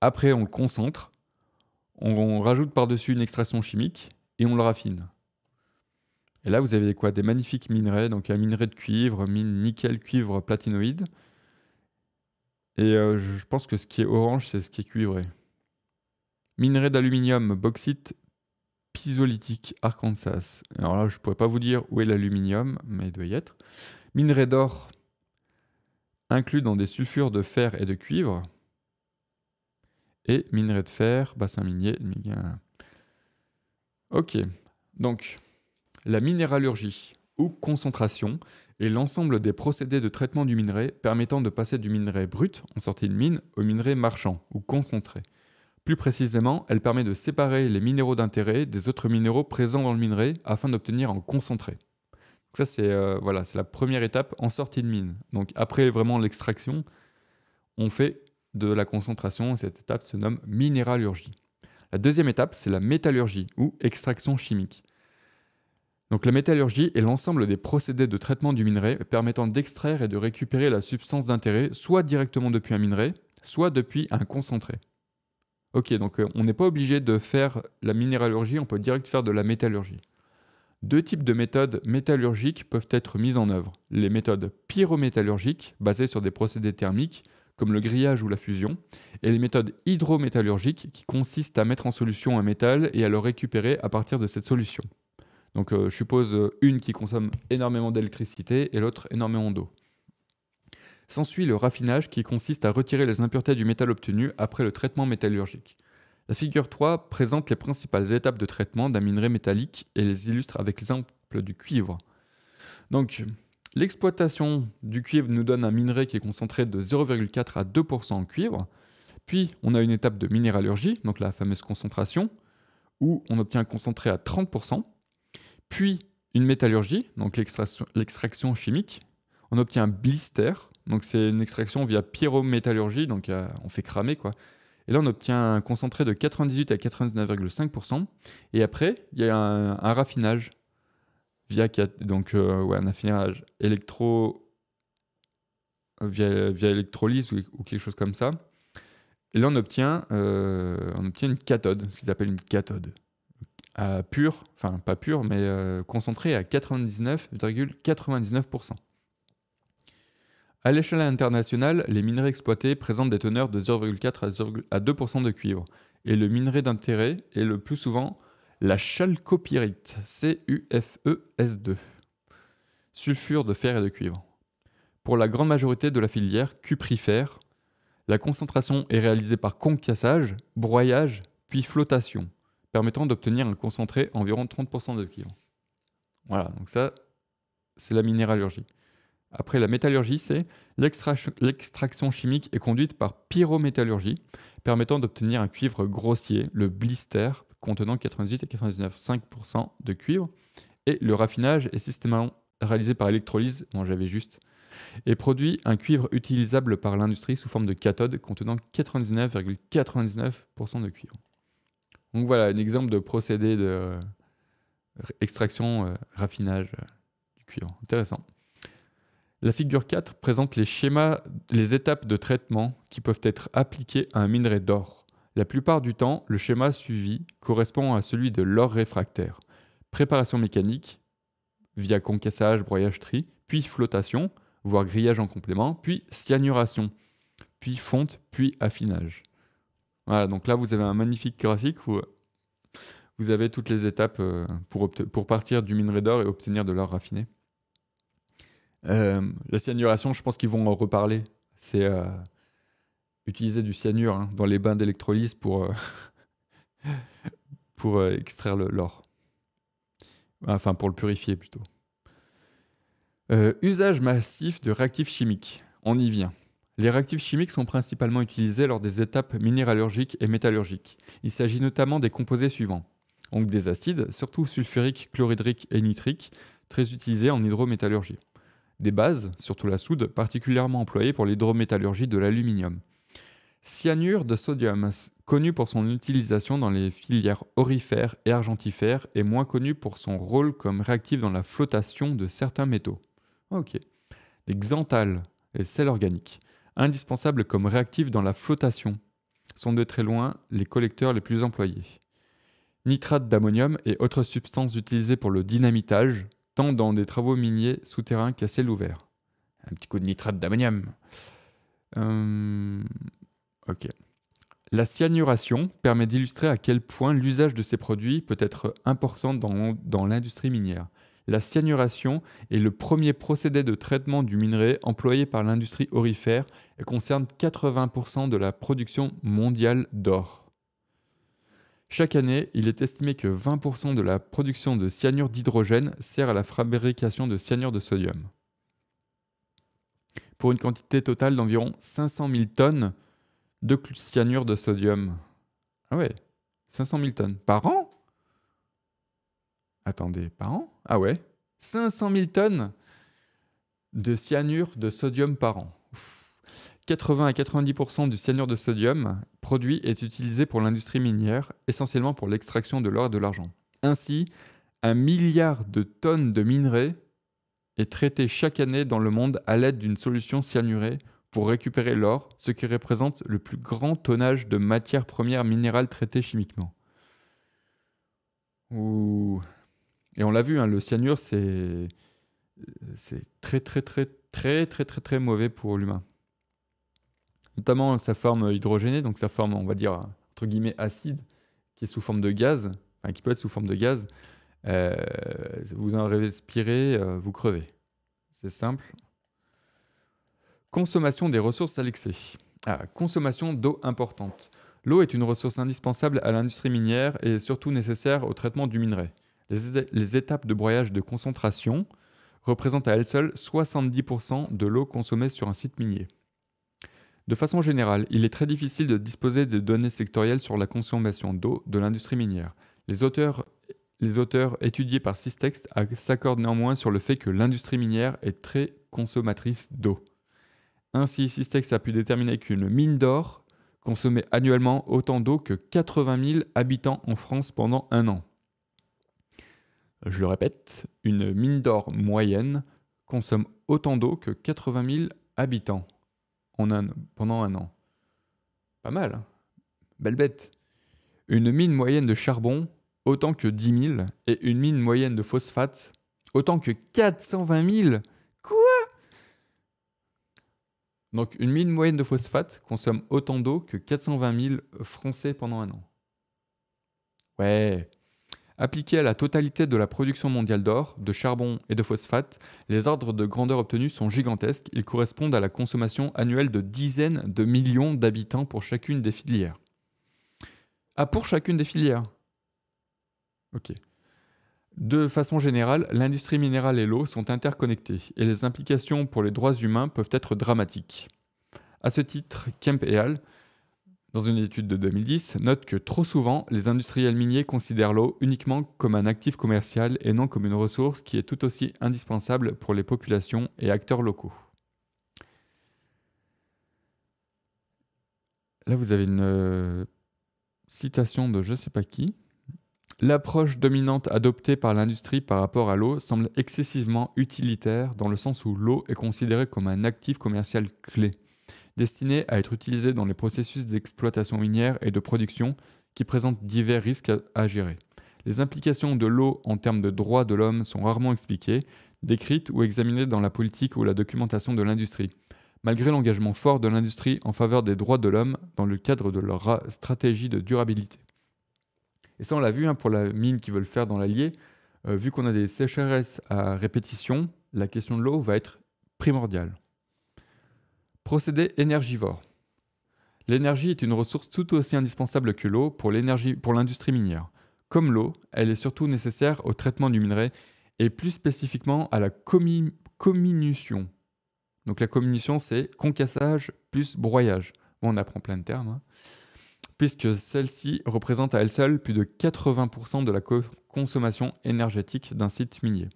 après on le concentre, on, rajoute par-dessus une extraction chimique et on le raffine. Et là, vous avez quoi Des magnifiques minerais, donc un minerai de cuivre, mine nickel, cuivre, platinoïde. Et euh, je pense que ce qui est orange, c'est ce qui est cuivré. Minerai d'aluminium, bauxite, pisolithique Arkansas. Alors là, je ne pourrais pas vous dire où est l'aluminium, mais il doit y être. Minerai d'or inclus dans des sulfures de fer et de cuivre. Et minerai de fer, bassin minier. Ok, donc la minéralurgie ou concentration est l'ensemble des procédés de traitement du minerai permettant de passer du minerai brut en sortie de mine au minerai marchand ou concentré. Plus précisément, elle permet de séparer les minéraux d'intérêt des autres minéraux présents dans le minerai afin d'obtenir un concentré. ça, euh, c'est la première étape en sortie de mine. Donc après vraiment l'extraction, on fait de la concentration cette étape se nomme minéralurgie. La deuxième étape, c'est la métallurgie ou extraction chimique. Donc la métallurgie est l'ensemble des procédés de traitement du minerai permettant d'extraire et de récupérer la substance d'intérêt soit directement depuis un minerai, soit depuis un concentré. Ok, donc euh, on n'est pas obligé de faire la minéralurgie, on peut direct faire de la métallurgie. Deux types de méthodes métallurgiques peuvent être mises en œuvre. Les méthodes pyrométallurgiques, basées sur des procédés thermiques, comme le grillage ou la fusion, et les méthodes hydrométallurgiques, qui consistent à mettre en solution un métal et à le récupérer à partir de cette solution. Donc euh, je suppose euh, une qui consomme énormément d'électricité et l'autre énormément d'eau. S'ensuit le raffinage qui consiste à retirer les impuretés du métal obtenu après le traitement métallurgique. La figure 3 présente les principales étapes de traitement d'un minerai métallique et les illustre avec l'exemple du cuivre. Donc, l'exploitation du cuivre nous donne un minerai qui est concentré de 0,4 à 2% en cuivre. Puis, on a une étape de minéralurgie, donc la fameuse concentration, où on obtient un concentré à 30%. Puis, une métallurgie, donc l'extraction chimique. On obtient un blister, donc c'est une extraction via pyrométallurgie, donc on fait cramer quoi. Et là, on obtient un concentré de 98 à 99,5%. Et après, il y a un, raffinage via donc euh, ouais, un raffinage électro via, électrolyse ou, quelque chose comme ça. Et là, on obtient, euh, on obtient une cathode, ce qu'ils appellent une cathode à pure, enfin pas pure, mais euh, concentrée à 99,99%. À l'échelle internationale, les minerais exploités présentent des teneurs de 0,4 à 2% de cuivre, et le minerai d'intérêt est le plus souvent la chalcopyrite, e s 2 sulfure de fer et de cuivre. Pour la grande majorité de la filière cuprifère, la concentration est réalisée par concassage, broyage, puis flottation, permettant d'obtenir un concentré environ 30% de cuivre. Voilà, donc ça, c'est la minéralurgie. Après la métallurgie, c'est l'extraction chimique est conduite par pyrométallurgie, permettant d'obtenir un cuivre grossier, le blister, contenant 98 et 99,5% de cuivre. Et le raffinage est systématiquement réalisé par électrolyse, dont j'avais juste, et produit un cuivre utilisable par l'industrie sous forme de cathode contenant 99,99% de cuivre. Donc voilà, un exemple de procédé d'extraction, de, euh, euh, raffinage euh, du cuivre. Intéressant. La figure 4 présente les schémas, les étapes de traitement qui peuvent être appliquées à un minerai d'or. La plupart du temps, le schéma suivi correspond à celui de l'or réfractaire. Préparation mécanique, via concassage, broyage, tri, puis flottation, voire grillage en complément, puis cyanuration, puis fonte, puis affinage. Voilà, donc là vous avez un magnifique graphique où euh, vous avez toutes les étapes euh, pour partir du minerai d'or et obtenir de l'or raffiné. Euh, la cyanuration, je pense qu'ils vont en reparler. C'est euh, utiliser du cyanure hein, dans les bains d'électrolyse pour, euh, pour extraire l'or. Enfin, pour le purifier plutôt. usage massif de réactifs chimiques. On y vient. Les réactifs chimiques sont principalement utilisés lors des étapes minéralurgiques et métallurgiques. Il s'agit notamment des composés suivants. Donc des acides, surtout sulfuriques, chlorhydriques et nitriques, très utilisés en hydrométallurgie des bases, surtout la soude, particulièrement employée pour l'hydrométallurgie de l'aluminium. Cyanure de sodium, connu pour son utilisation dans les filières orifères et argentifères, est moins connu pour son rôle comme réactif dans la flottation de certains métaux. Ok. Des xanthales, et sels organiques, indispensables comme réactifs dans la flottation, sont de très loin les collecteurs les plus employés. Nitrate d'ammonium et autres substances utilisées pour le dynamitage, tant dans des travaux miniers souterrains qu'à ciel ouvert. Un petit coup de nitrate d'ammonium. Euh, ok. La cyanuration permet d'illustrer à quel point l'usage de ces produits peut être important dans, l'industrie minière. La cyanuration est le premier procédé de traitement du minerai employé par l'industrie aurifère et concerne 80% de la production mondiale d'or. Chaque année, il est estimé que 20% de la production de cyanure d'hydrogène sert à la fabrication de cyanure de sodium. Pour une quantité totale d'environ 500 000 tonnes de cyanure de sodium. Ah ouais, 500 000 tonnes par an Attendez, par an Ah ouais 500 000 tonnes de cyanure de sodium par an. 80 à 90% du cyanure de sodium produit est utilisé pour l'industrie minière, essentiellement pour l'extraction de l'or et de l'argent. Ainsi, un milliard de tonnes de minerais est traité chaque année dans le monde à l'aide d'une solution cyanurée pour récupérer l'or, ce qui représente le plus grand tonnage de matières premières minérales traitées chimiquement. Et on l'a vu, hein, le cyanure, euh, c'est très très très très très très très mauvais pour l'humain notamment sa forme euh, hydrogénée, donc sa forme, on va dire, entre guillemets, acide, qui est sous forme de gaz, enfin, qui peut être sous forme de gaz. Euh, vous en respirez, euh, vous crevez. C'est simple. Consommation des ressources à l'excès. Ah, consommation d'eau importante. L'eau est une ressource indispensable à l'industrie minière et surtout nécessaire au traitement du minerai. Les, les étapes de broyage de concentration représentent à elles seules 70% de l'eau consommée sur un site minier. De façon générale, il est très difficile de disposer de données sectorielles sur la consommation d'eau de l'industrie minière. Les auteurs, étudiés par Sistex s'accordent néanmoins sur le fait que l'industrie minière est très consommatrice d'eau. Ainsi, Systex a pu déterminer qu'une mine d'or consommait annuellement autant d'eau que 80 000 habitants en France pendant un an. Je le répète, une mine d'or moyenne consomme autant d'eau que 80 000 habitants pendant un an. Pas mal. Hein. Belle bête. Une mine moyenne de charbon, autant que 10 000, et une mine moyenne de phosphate, autant que 420 000. Quoi Donc une mine moyenne de phosphate consomme autant d'eau que 420 000 Français pendant un an. Ouais. Appliqués à la totalité de la production mondiale d'or, de charbon et de phosphate, les ordres de grandeur obtenus sont gigantesques. Ils correspondent à la consommation annuelle de dizaines de millions d'habitants pour chacune des filières. Ah, pour chacune des filières Ok. De façon générale, l'industrie minérale et l'eau sont interconnectées et les implications pour les droits humains peuvent être dramatiques. A ce titre, Kemp et Hall dans une étude de 2010, note que trop souvent, les industriels miniers considèrent l'eau uniquement comme un actif commercial et non comme une ressource qui est tout aussi indispensable pour les populations et acteurs locaux. Là, vous avez une euh, citation de je ne sais pas qui. L'approche dominante adoptée par l'industrie par rapport à l'eau semble excessivement utilitaire dans le sens où l'eau est considérée comme un actif commercial clé destinés à être utilisés dans les processus d'exploitation minière et de production qui présentent divers risques à, gérer. Les implications de l'eau en termes de droits de l'homme sont rarement expliquées, décrites ou examinées dans la politique ou la documentation de l'industrie. Malgré l'engagement fort de l'industrie en faveur des droits de l'homme dans le cadre de leur stratégie de durabilité. Et ça, on l'a vu hein, pour la mine qu'ils veulent faire dans l'Allier, euh, vu qu'on a des sécheresses à répétition, la question de l'eau va être primordiale. Procédé énergivore. L'énergie est une ressource tout aussi indispensable que l'eau pour l'industrie minière. Comme l'eau, elle est surtout nécessaire au traitement du minerai et plus spécifiquement à la comminution. Donc la comminution, c'est concassage plus broyage. on apprend plein de termes. Hein. Puisque celle-ci représente à elle seule plus de 80% de la consommation énergétique d'un site minier.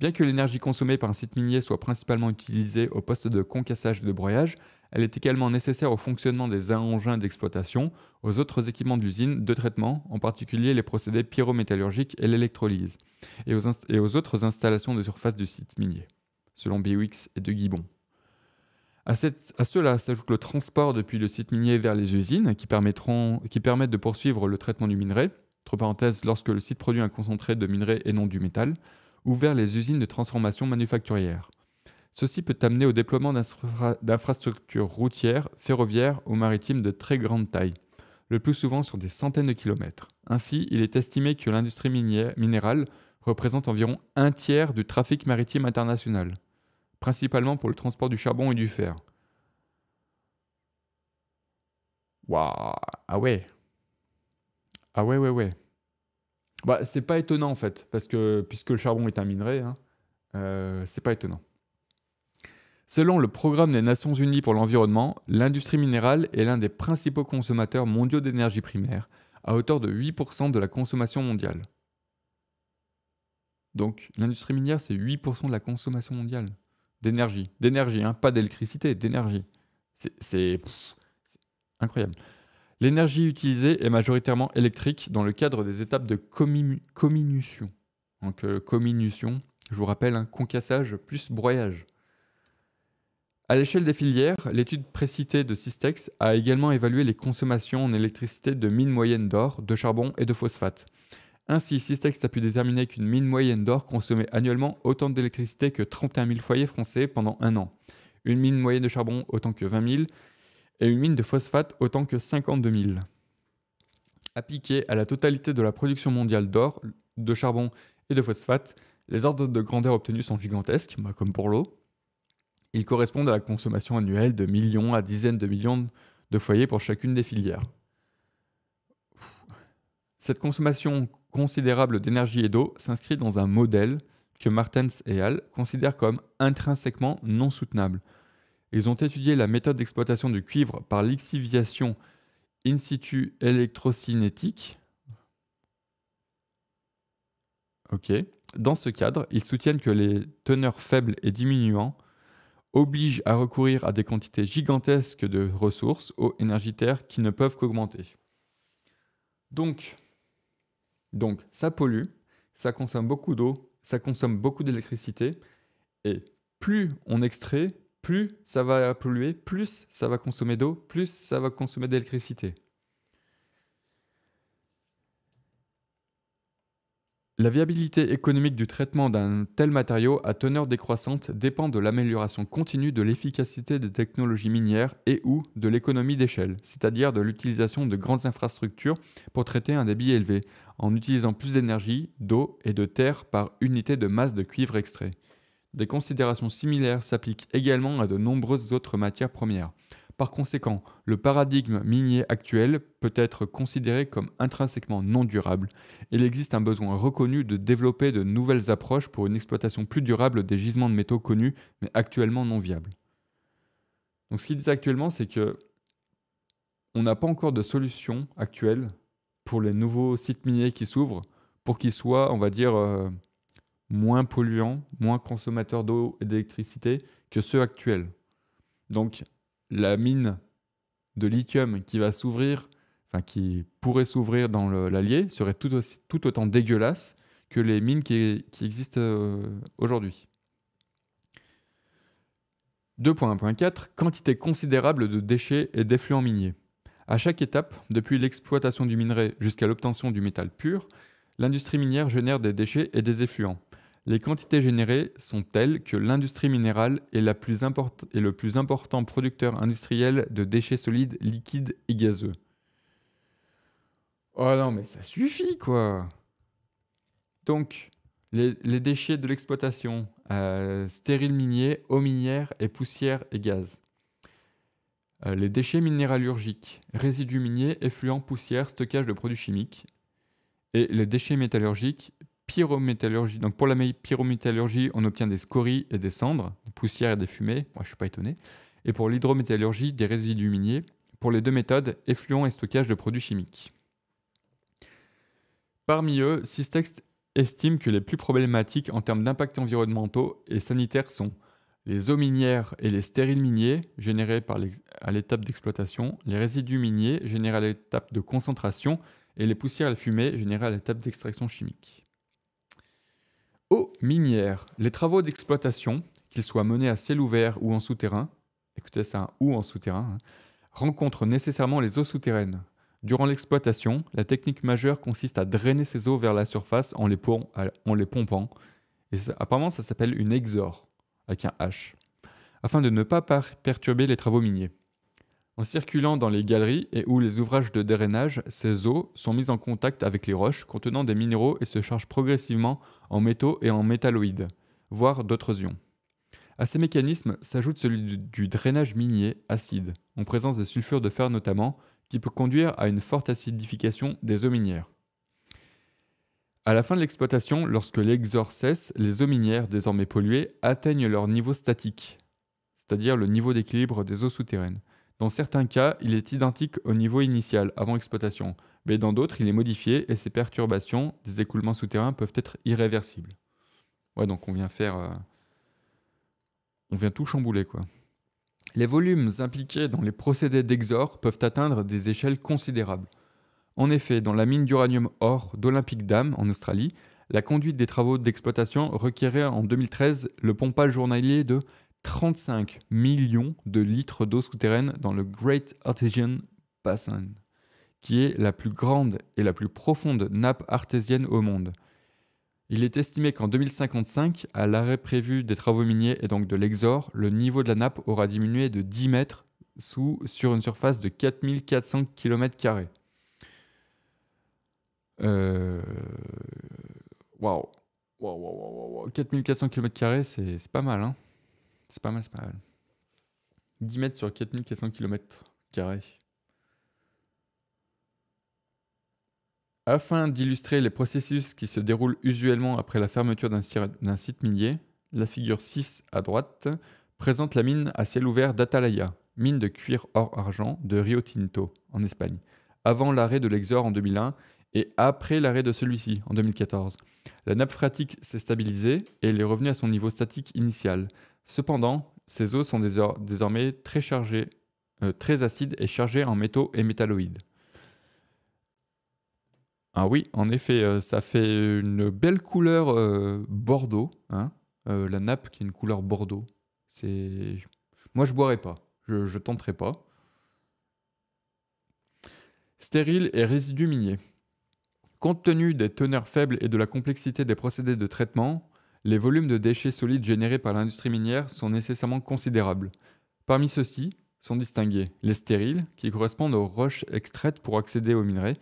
Bien que l'énergie consommée par un site minier soit principalement utilisée au poste de concassage et de broyage, elle est également nécessaire au fonctionnement des engins d'exploitation, aux autres équipements l'usine de traitement, en particulier les procédés pyrométallurgiques et l'électrolyse, et, aux autres installations de surface du site minier, selon Biwix et de Guibon. À, cela s'ajoute le transport depuis le site minier vers les usines, qui, qui permettent de poursuivre le traitement du minerai, entre parenthèses, lorsque le site produit un concentré de minerai et non du métal, vers les usines de transformation manufacturière. Ceci peut amener au déploiement d'infrastructures routières, ferroviaires ou maritimes de très grande taille, le plus souvent sur des centaines de kilomètres. Ainsi, il est estimé que l'industrie minérale représente environ un tiers du trafic maritime international, principalement pour le transport du charbon et du fer. Waouh Ah ouais Ah ouais ouais ouais bah, c'est pas étonnant en fait, parce que puisque le charbon est un minerai, hein, euh, c'est pas étonnant. Selon le programme des Nations Unies pour l'environnement, l'industrie minérale est l'un des principaux consommateurs mondiaux d'énergie primaire, à hauteur de 8% de la consommation mondiale. Donc l'industrie minière, c'est 8% de la consommation mondiale d'énergie. D'énergie, hein, pas d'électricité, d'énergie. C'est incroyable. L'énergie utilisée est majoritairement électrique dans le cadre des étapes de comminution. Donc euh, comminution, je vous rappelle, un hein, concassage plus broyage. À l'échelle des filières, l'étude précitée de Systex a également évalué les consommations en électricité de mines moyennes d'or, de charbon et de phosphate. Ainsi, Systex a pu déterminer qu'une mine moyenne d'or consommait annuellement autant d'électricité que 31 000 foyers français pendant un an, une mine moyenne de charbon autant que 20 000, et une mine de phosphate autant que 52 000. Appliqués à la totalité de la production mondiale d'or, de charbon et de phosphate, les ordres de grandeur obtenus sont gigantesques, bah, comme pour l'eau. Ils correspondent à la consommation annuelle de millions à dizaines de millions de foyers pour chacune des filières. Cette consommation considérable d'énergie et d'eau s'inscrit dans un modèle que Martens et Hall considèrent comme intrinsèquement non soutenable, ils ont étudié la méthode d'exploitation du cuivre par lixiviation in situ électrocinétique. Ok. Dans ce cadre, ils soutiennent que les teneurs faibles et diminuants obligent à recourir à des quantités gigantesques de ressources, eau, énergie, qui ne peuvent qu'augmenter. Donc, donc, ça pollue, ça consomme beaucoup d'eau, ça consomme beaucoup d'électricité, et plus on extrait, plus ça va polluer, plus ça va consommer d'eau, plus ça va consommer d'électricité. La viabilité économique du traitement d'un tel matériau à teneur décroissante dépend de l'amélioration continue de l'efficacité des technologies minières et ou de l'économie d'échelle, c'est-à-dire de l'utilisation de grandes infrastructures pour traiter un débit élevé, en utilisant plus d'énergie, d'eau et de terre par unité de masse de cuivre extrait. Des considérations similaires s'appliquent également à de nombreuses autres matières premières. Par conséquent, le paradigme minier actuel peut être considéré comme intrinsèquement non durable. Il existe un besoin reconnu de développer de nouvelles approches pour une exploitation plus durable des gisements de métaux connus, mais actuellement non viables. Donc ce qu'ils disent actuellement, c'est que on n'a pas encore de solution actuelle pour les nouveaux sites miniers qui s'ouvrent, pour qu'ils soient, on va dire, euh, moins polluants, moins consommateurs d'eau et d'électricité que ceux actuels. Donc la mine de lithium qui va s'ouvrir, enfin qui pourrait s'ouvrir dans l'Allier, serait tout, autant dégueulasse que les mines qui, qui existent euh, aujourd'hui. 2.1.4 Quantité considérable de déchets et d'effluents miniers. À chaque étape, depuis l'exploitation du minerai jusqu'à l'obtention du métal pur, l'industrie minière génère des déchets et des effluents. Les quantités générées sont telles que l'industrie minérale est, la plus le plus important producteur industriel de déchets solides, liquides et gazeux. Oh non, mais ça suffit quoi Donc, les, déchets de l'exploitation, stérile euh, stériles miniers, eaux minières et poussières et gaz. Euh, les déchets minéralurgiques, résidus miniers, effluents, poussières, stockage de produits chimiques. Et les déchets métallurgiques, pyrométallurgie. Donc pour la pyrométallurgie, on obtient des scories et des cendres, des poussières et des fumées. Moi, je suis pas étonné. Et pour l'hydrométallurgie, des résidus miniers. Pour les deux méthodes, effluents et stockage de produits chimiques. Parmi eux, Systex estime que les plus problématiques en termes d'impact environnementaux et sanitaires sont les eaux minières et les stériles miniers générés à l'étape d'exploitation, les résidus miniers générés à l'étape de concentration et les poussières et fumées générées à l'étape d'extraction chimique. Aux minières, les travaux d'exploitation, qu'ils soient menés à ciel ouvert ou en souterrain, ou en souterrain, hein, rencontrent nécessairement les eaux souterraines. Durant l'exploitation, la technique majeure consiste à drainer ces eaux vers la surface en les, pompant. Et apparemment, ça s'appelle une exor, avec un H, afin de ne pas perturber les travaux miniers. En circulant dans les galeries et où les ouvrages de drainage, ces eaux sont mises en contact avec les roches contenant des minéraux et se chargent progressivement en métaux et en métalloïdes, voire d'autres ions. À ces mécanismes s'ajoute celui du, drainage minier acide, en présence des sulfures de fer notamment, qui peut conduire à une forte acidification des eaux minières. À la fin de l'exploitation, lorsque l'exor cesse, les eaux minières, désormais polluées, atteignent leur niveau statique, c'est-à-dire le niveau d'équilibre des eaux souterraines. Dans certains cas, il est identique au niveau initial, avant exploitation, mais dans d'autres, il est modifié et ses perturbations des écoulements souterrains peuvent être irréversibles. Ouais, donc on vient faire. Euh, on vient tout chambouler, quoi. Les volumes impliqués dans les procédés d'exor peuvent atteindre des échelles considérables. En effet, dans la mine d'uranium or d'Olympic Dam en Australie, la conduite des travaux d'exploitation requérait en 2013 le pompage journalier de 35 millions de litres d'eau souterraine dans le Great Artesian Basin, qui est la plus grande et la plus profonde nappe artésienne au monde. Il est estimé qu'en 2055, à l'arrêt prévu des travaux miniers et donc de l'exor, le niveau de la nappe aura diminué de 10 mètres sur une surface de 4400 km. Euh. Waouh! 4400 km, c'est pas mal, hein? C'est pas mal, c'est pas mal. 10 mètres sur 4400 km. Afin d'illustrer les processus qui se déroulent usuellement après la fermeture d'un site minier, la figure 6 à droite présente la mine à ciel ouvert d'Atalaya, mine de cuir or argent de Rio Tinto, en Espagne, avant l'arrêt de l'Exor en 2001 et après l'arrêt de celui-ci en 2014. La nappe phréatique s'est stabilisée et elle est revenue à son niveau statique initial, Cependant, ces eaux sont désormais très chargées, euh, très acides et chargées en métaux et métalloïdes. Ah oui, en effet, euh, ça fait une belle couleur euh, bordeaux. Hein la nappe qui est une couleur bordeaux. C'est, moi je boirais pas, je, je tenterai pas. Stérile et résidu minier. Compte tenu des teneurs faibles et de la complexité des procédés de traitement, les volumes de déchets solides générés par l'industrie minière sont nécessairement considérables. Parmi ceux-ci sont distingués les stériles, qui correspondent aux roches extraites pour accéder aux minerais,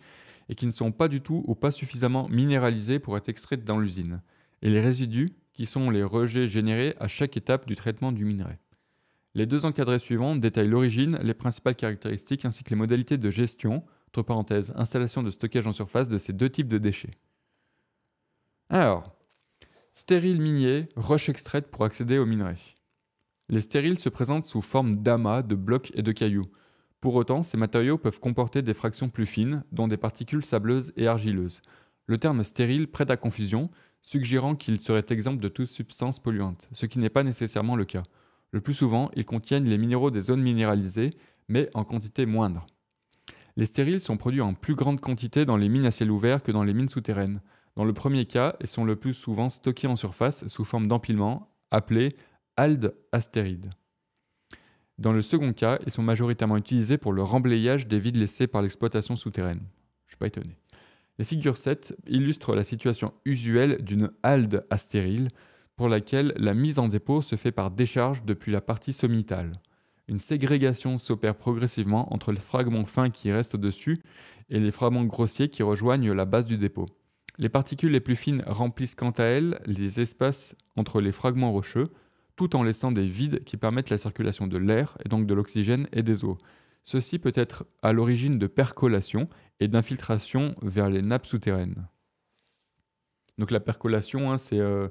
et qui ne sont pas du tout ou pas suffisamment minéralisées pour être extraites dans l'usine, et les résidus, qui sont les rejets générés à chaque étape du traitement du minerai. Les deux encadrés suivants détaillent l'origine, les principales caractéristiques ainsi que les modalités de gestion, entre parenthèses, installation de stockage en surface de ces deux types de déchets. Alors, Stériles miniers, roche extraites pour accéder aux minerais. Les stériles se présentent sous forme d'amas, de blocs et de cailloux. Pour autant, ces matériaux peuvent comporter des fractions plus fines, dont des particules sableuses et argileuses. Le terme stérile prête à confusion, suggérant qu'il serait exemple de toute substance polluante, ce qui n'est pas nécessairement le cas. Le plus souvent, ils contiennent les minéraux des zones minéralisées, mais en quantité moindre. Les stériles sont produits en plus grande quantité dans les mines à ciel ouvert que dans les mines souterraines dans le premier cas ils sont le plus souvent stockés en surface sous forme d'empilement, appelés astéride. Dans le second cas, ils sont majoritairement utilisés pour le remblayage des vides laissés par l'exploitation souterraine. Je suis pas étonné. Les figures 7 illustrent la situation usuelle d'une halde astérile pour laquelle la mise en dépôt se fait par décharge depuis la partie sommitale. Une ségrégation s'opère progressivement entre les fragments fins qui restent au-dessus et les fragments grossiers qui rejoignent la base du dépôt. Les particules les plus fines remplissent quant à elles les espaces entre les fragments rocheux, tout en laissant des vides qui permettent la circulation de l'air, et donc de l'oxygène et des eaux. Ceci peut être à l'origine de percolation et d'infiltration vers les nappes souterraines. Donc la percolation, hein, c'est euh,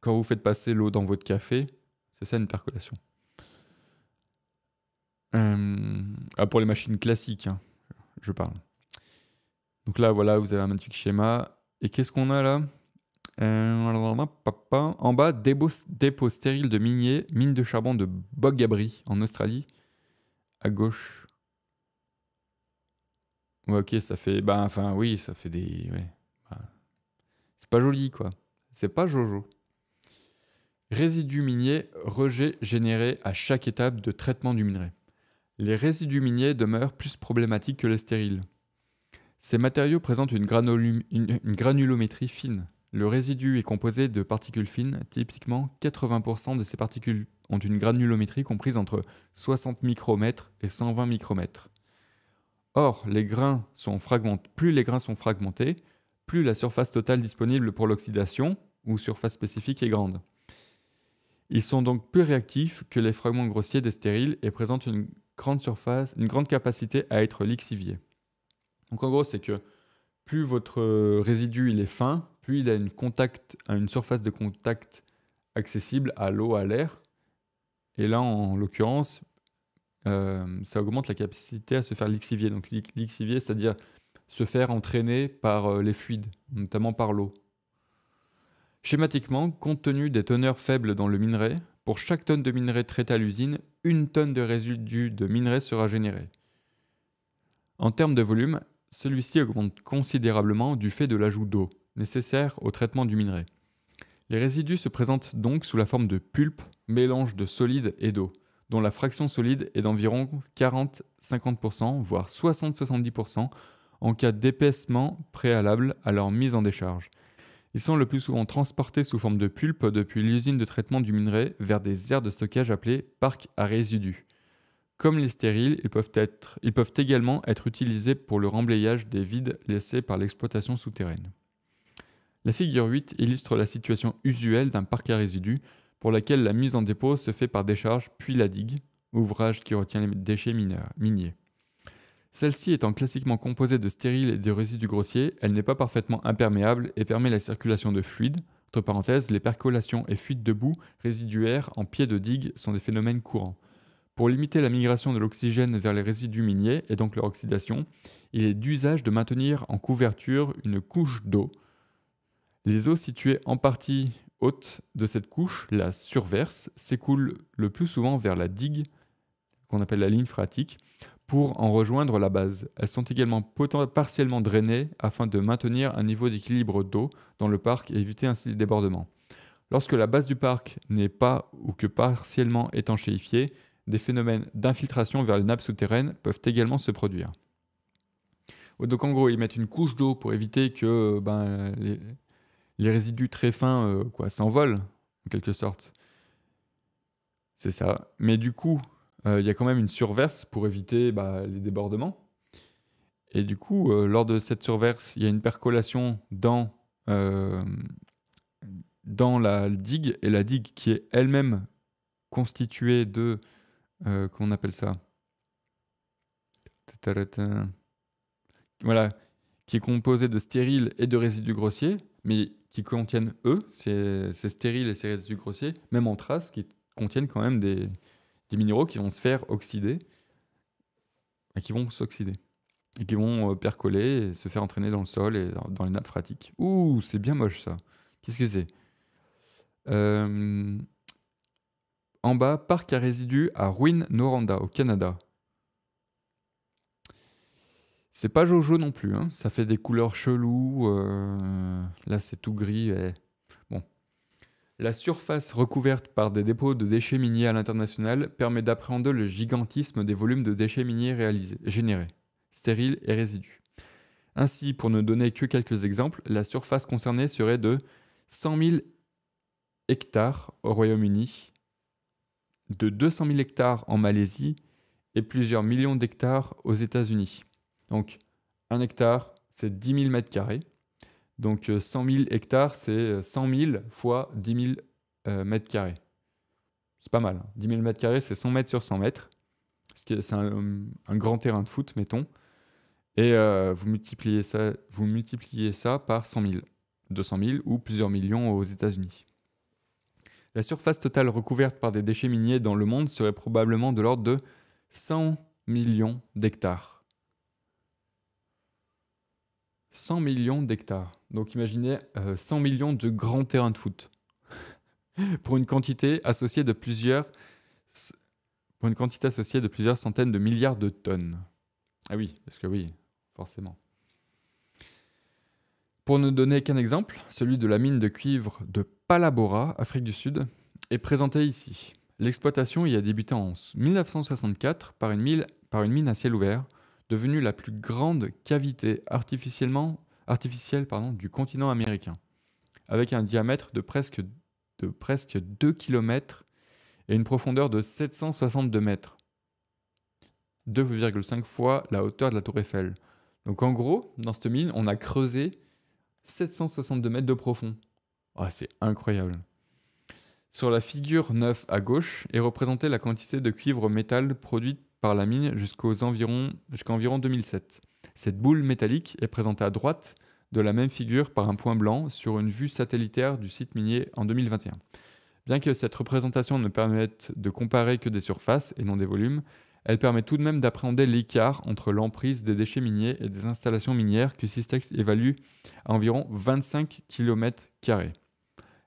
quand vous faites passer l'eau dans votre café, c'est ça une percolation. Euh, ah, pour les machines classiques, hein, je parle. Donc là, voilà, vous avez un magnifique schéma. Et qu'est-ce qu'on a là euh, En bas, dépôt, stérile de minier, mine de charbon de Bogabri en Australie. À gauche. ok, ça fait. Ben, enfin, oui, ça fait des. Bah. C'est pas joli, quoi. C'est pas Jojo. Résidus miniers, rejet généré à chaque étape de traitement du minerai. Les résidus miniers demeurent plus problématiques que les stériles. Ces matériaux présentent une, granulométrie fine. Le résidu est composé de particules fines. Typiquement, 80% de ces particules ont une granulométrie comprise entre 60 micromètres et 120 micromètres. Or, les grains sont plus les grains sont fragmentés, plus la surface totale disponible pour l'oxydation ou surface spécifique est grande. Ils sont donc plus réactifs que les fragments grossiers des stériles et présentent une grande, surface, une grande capacité à être lixiviés. Donc en gros, c'est que plus votre euh, résidu il est fin, plus il a une, contact, euh, une surface de contact accessible à l'eau, à l'air. Et là, en l'occurrence, euh, ça augmente la capacité à se faire lixivier. Donc lixivier, c'est-à-dire se faire entraîner par les fluides, notamment par l'eau. Schématiquement, compte tenu des teneurs faibles dans le minerai, pour chaque tonne de minerai traité à l'usine, une tonne de résidu de minerai sera générée. En termes de volume, celui-ci augmente considérablement du fait de l'ajout d'eau, nécessaire au traitement du minerai. Les résidus se présentent donc sous la forme de pulpe, mélange de solides et d'eau, dont la fraction solide est d'environ 40-50%, voire 60-70% en cas d'épaissement préalable à leur mise en décharge. Ils sont le plus souvent transportés sous forme de pulpe depuis l'usine de traitement du minerai vers des aires de stockage appelées parcs à résidus, comme les stériles, ils peuvent, également être utilisés pour le remblayage des vides laissés par l'exploitation souterraine. La figure 8 illustre la situation usuelle d'un parc à résidus pour laquelle la mise en dépôt se fait par décharge puis la digue, ouvrage qui retient les déchets mineurs, miniers. Celle-ci étant classiquement composée de stériles et de résidus grossiers, elle n'est pas parfaitement imperméable et permet la circulation de fluides. Entre parenthèses, les percolations et fuites de boue résiduaires en pied de digue sont des phénomènes courants. Pour limiter la migration de l'oxygène vers les résidus miniers et donc leur oxydation, il est d'usage de maintenir en couverture une couche d'eau. Les eaux situées en partie haute de cette couche, la surverse, s'écoulent le plus souvent vers la digue, qu'on appelle la ligne phratique, pour en rejoindre la base. Elles sont également partiellement drainées afin de maintenir un niveau d'équilibre d'eau dans le parc et éviter ainsi les débordements. Lorsque la base du parc n'est pas ou que partiellement étanchéifiée, des phénomènes d'infiltration vers les nappes souterraines peuvent également se produire. Donc en gros, ils mettent une couche d'eau pour éviter que ben, les, résidus très fins euh, quoi, s'envolent, en quelque sorte. C'est ça. Mais du coup, euh, il y a quand même une surverse pour éviter bah, les débordements. Et du coup, euh, lors de cette surverse, il y a une percolation dans, dans la digue, et la digue qui est elle-même constituée de euh, comment on appelle ça Voilà, qui est composé de stériles et de résidus grossiers, mais qui contiennent, eux, ces, stériles et ces résidus grossiers, même en traces, qui contiennent quand même des, minéraux qui vont se faire oxyder, et qui vont s'oxyder, et qui vont euh, percoler et se faire entraîner dans le sol et dans les nappes phratiques. Ouh, c'est bien moche ça. Qu'est-ce que c'est euh, en bas, parc à résidus à Ruin-Noranda, au Canada. C'est pas Jojo non plus, hein. ça fait des couleurs cheloues. Euh, là, c'est tout gris. Bon. La surface recouverte par des dépôts de déchets miniers à l'international permet d'appréhender le gigantisme des volumes de déchets miniers réalisés, générés, stériles et résidus. Ainsi, pour ne donner que quelques exemples, la surface concernée serait de 100 000 hectares au Royaume-Uni, de 200 000 hectares en Malaisie et plusieurs millions d'hectares aux États-Unis. Donc, un hectare, c'est 10 000 mètres carrés. Donc, 100 euh, 000 hectares, c'est 100 euh, 000 fois 10 000 euh, mètres carrés. C'est pas mal. 10 hein. 000 mètres carrés, c'est 100 mètres sur 100 mètres. C'est un, un, grand terrain de foot, mettons. Et vous, multipliez ça, vous multipliez ça par 100 000, 200 000 ou plusieurs millions aux États-Unis. La surface totale recouverte par des déchets miniers dans le monde serait probablement de l'ordre de 100 millions d'hectares. 100 millions d'hectares. Donc imaginez 100 euh, millions de grands terrains de foot. pour une quantité associée de plusieurs pour une quantité associée de plusieurs centaines de milliards de tonnes. Ah oui, parce que oui, forcément. Pour ne donner qu'un exemple, celui de la mine de cuivre de Palabora, Afrique du Sud, est présenté ici. L'exploitation y a débuté en 1964 par une, mine, à ciel ouvert, devenue la plus grande cavité artificiellement, artificielle du continent américain, avec un diamètre de presque, de presque 2 km et une profondeur de 762 mètres. 2,5 fois la hauteur de la tour Eiffel. Donc en gros, dans cette mine, on a creusé 762 mètres de profond. Ah, c'est incroyable. Sur la figure 9 à gauche est représentée la quantité de cuivre métal produite par la mine jusqu'aux environs, jusqu'à environ 2007. Cette boule métallique est présentée à droite de la même figure par un point blanc sur une vue satellitaire du site minier en 2021. Bien que cette représentation ne permette de comparer que des surfaces et non des volumes, elle permet tout de même d'appréhender l'écart entre l'emprise des déchets miniers et des installations minières que Systex évalue à environ 25 km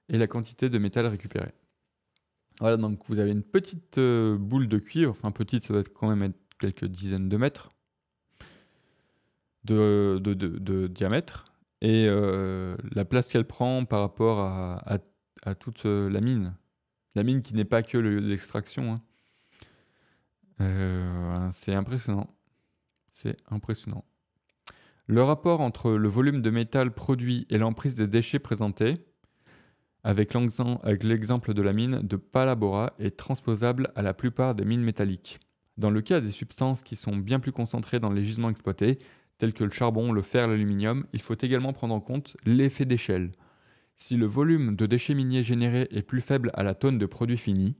et la quantité de métal récupéré. Voilà, donc vous avez une petite euh, boule de cuivre, enfin petite, ça doit être quand même être quelques dizaines de mètres de, diamètre, et euh, la place qu'elle prend par rapport à, toute euh, la mine. La mine qui n'est pas que l'extraction. hein. Euh, c'est impressionnant. C'est impressionnant. Le rapport entre le volume de métal produit et l'emprise des déchets présentés, avec l'exemple de la mine de Palabora, est transposable à la plupart des mines métalliques. Dans le cas des substances qui sont bien plus concentrées dans les gisements exploités, tels que le charbon, le fer, l'aluminium, il faut également prendre en compte l'effet d'échelle. Si le volume de déchets miniers générés est plus faible à la tonne de produits finis,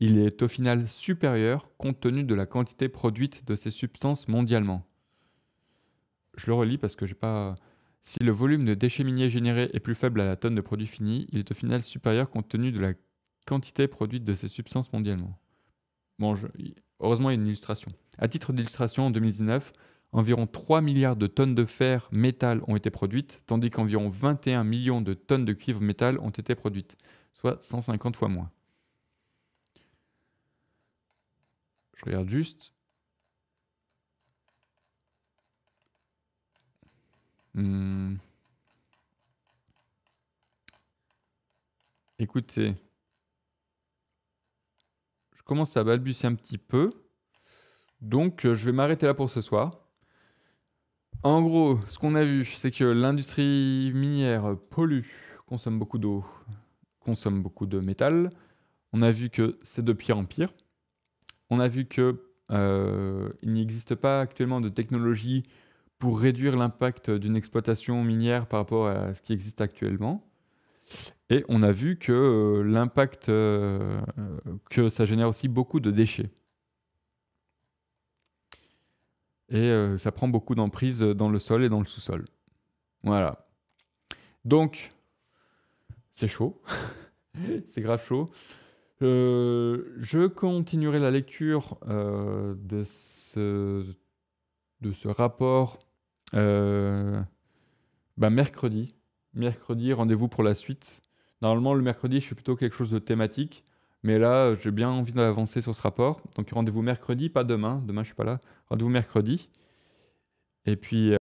il est au final supérieur compte tenu de la quantité produite de ces substances mondialement. Je le relis parce que j'ai pas. Si le volume de déchets miniers générés est plus faible à la tonne de produits finis, il est au final supérieur compte tenu de la quantité produite de ces substances mondialement. Bon, heureusement, il y a une illustration. À titre d'illustration, en 2019, environ 3 milliards de tonnes de fer métal ont été produites, tandis qu'environ 21 millions de tonnes de cuivre métal ont été produites, soit 150 fois moins. Je regarde juste. Hmm. Écoutez, je commence à balbutier un petit peu. Donc, euh, je vais m'arrêter là pour ce soir. En gros, ce qu'on a vu, c'est que l'industrie minière pollue, consomme beaucoup d'eau, consomme beaucoup de métal. On a vu que c'est de pire en pire on a vu que euh, il n'existe pas actuellement de technologie pour réduire l'impact d'une exploitation minière par rapport à ce qui existe actuellement. Et on a vu que euh, l'impact, euh, que ça génère aussi beaucoup de déchets. Et ça prend beaucoup d'emprise dans le sol et dans le sous-sol. Voilà. Donc, c'est chaud. c'est grave chaud. Euh, je continuerai la lecture euh, de, ce, rapport euh, bah, mercredi. Mercredi, rendez-vous pour la suite. Normalement, le mercredi, je fais plutôt quelque chose de thématique. Mais là, j'ai bien envie d'avancer sur ce rapport. Donc rendez-vous mercredi, pas demain. Demain, je suis pas là. Rendez-vous mercredi. Et puis...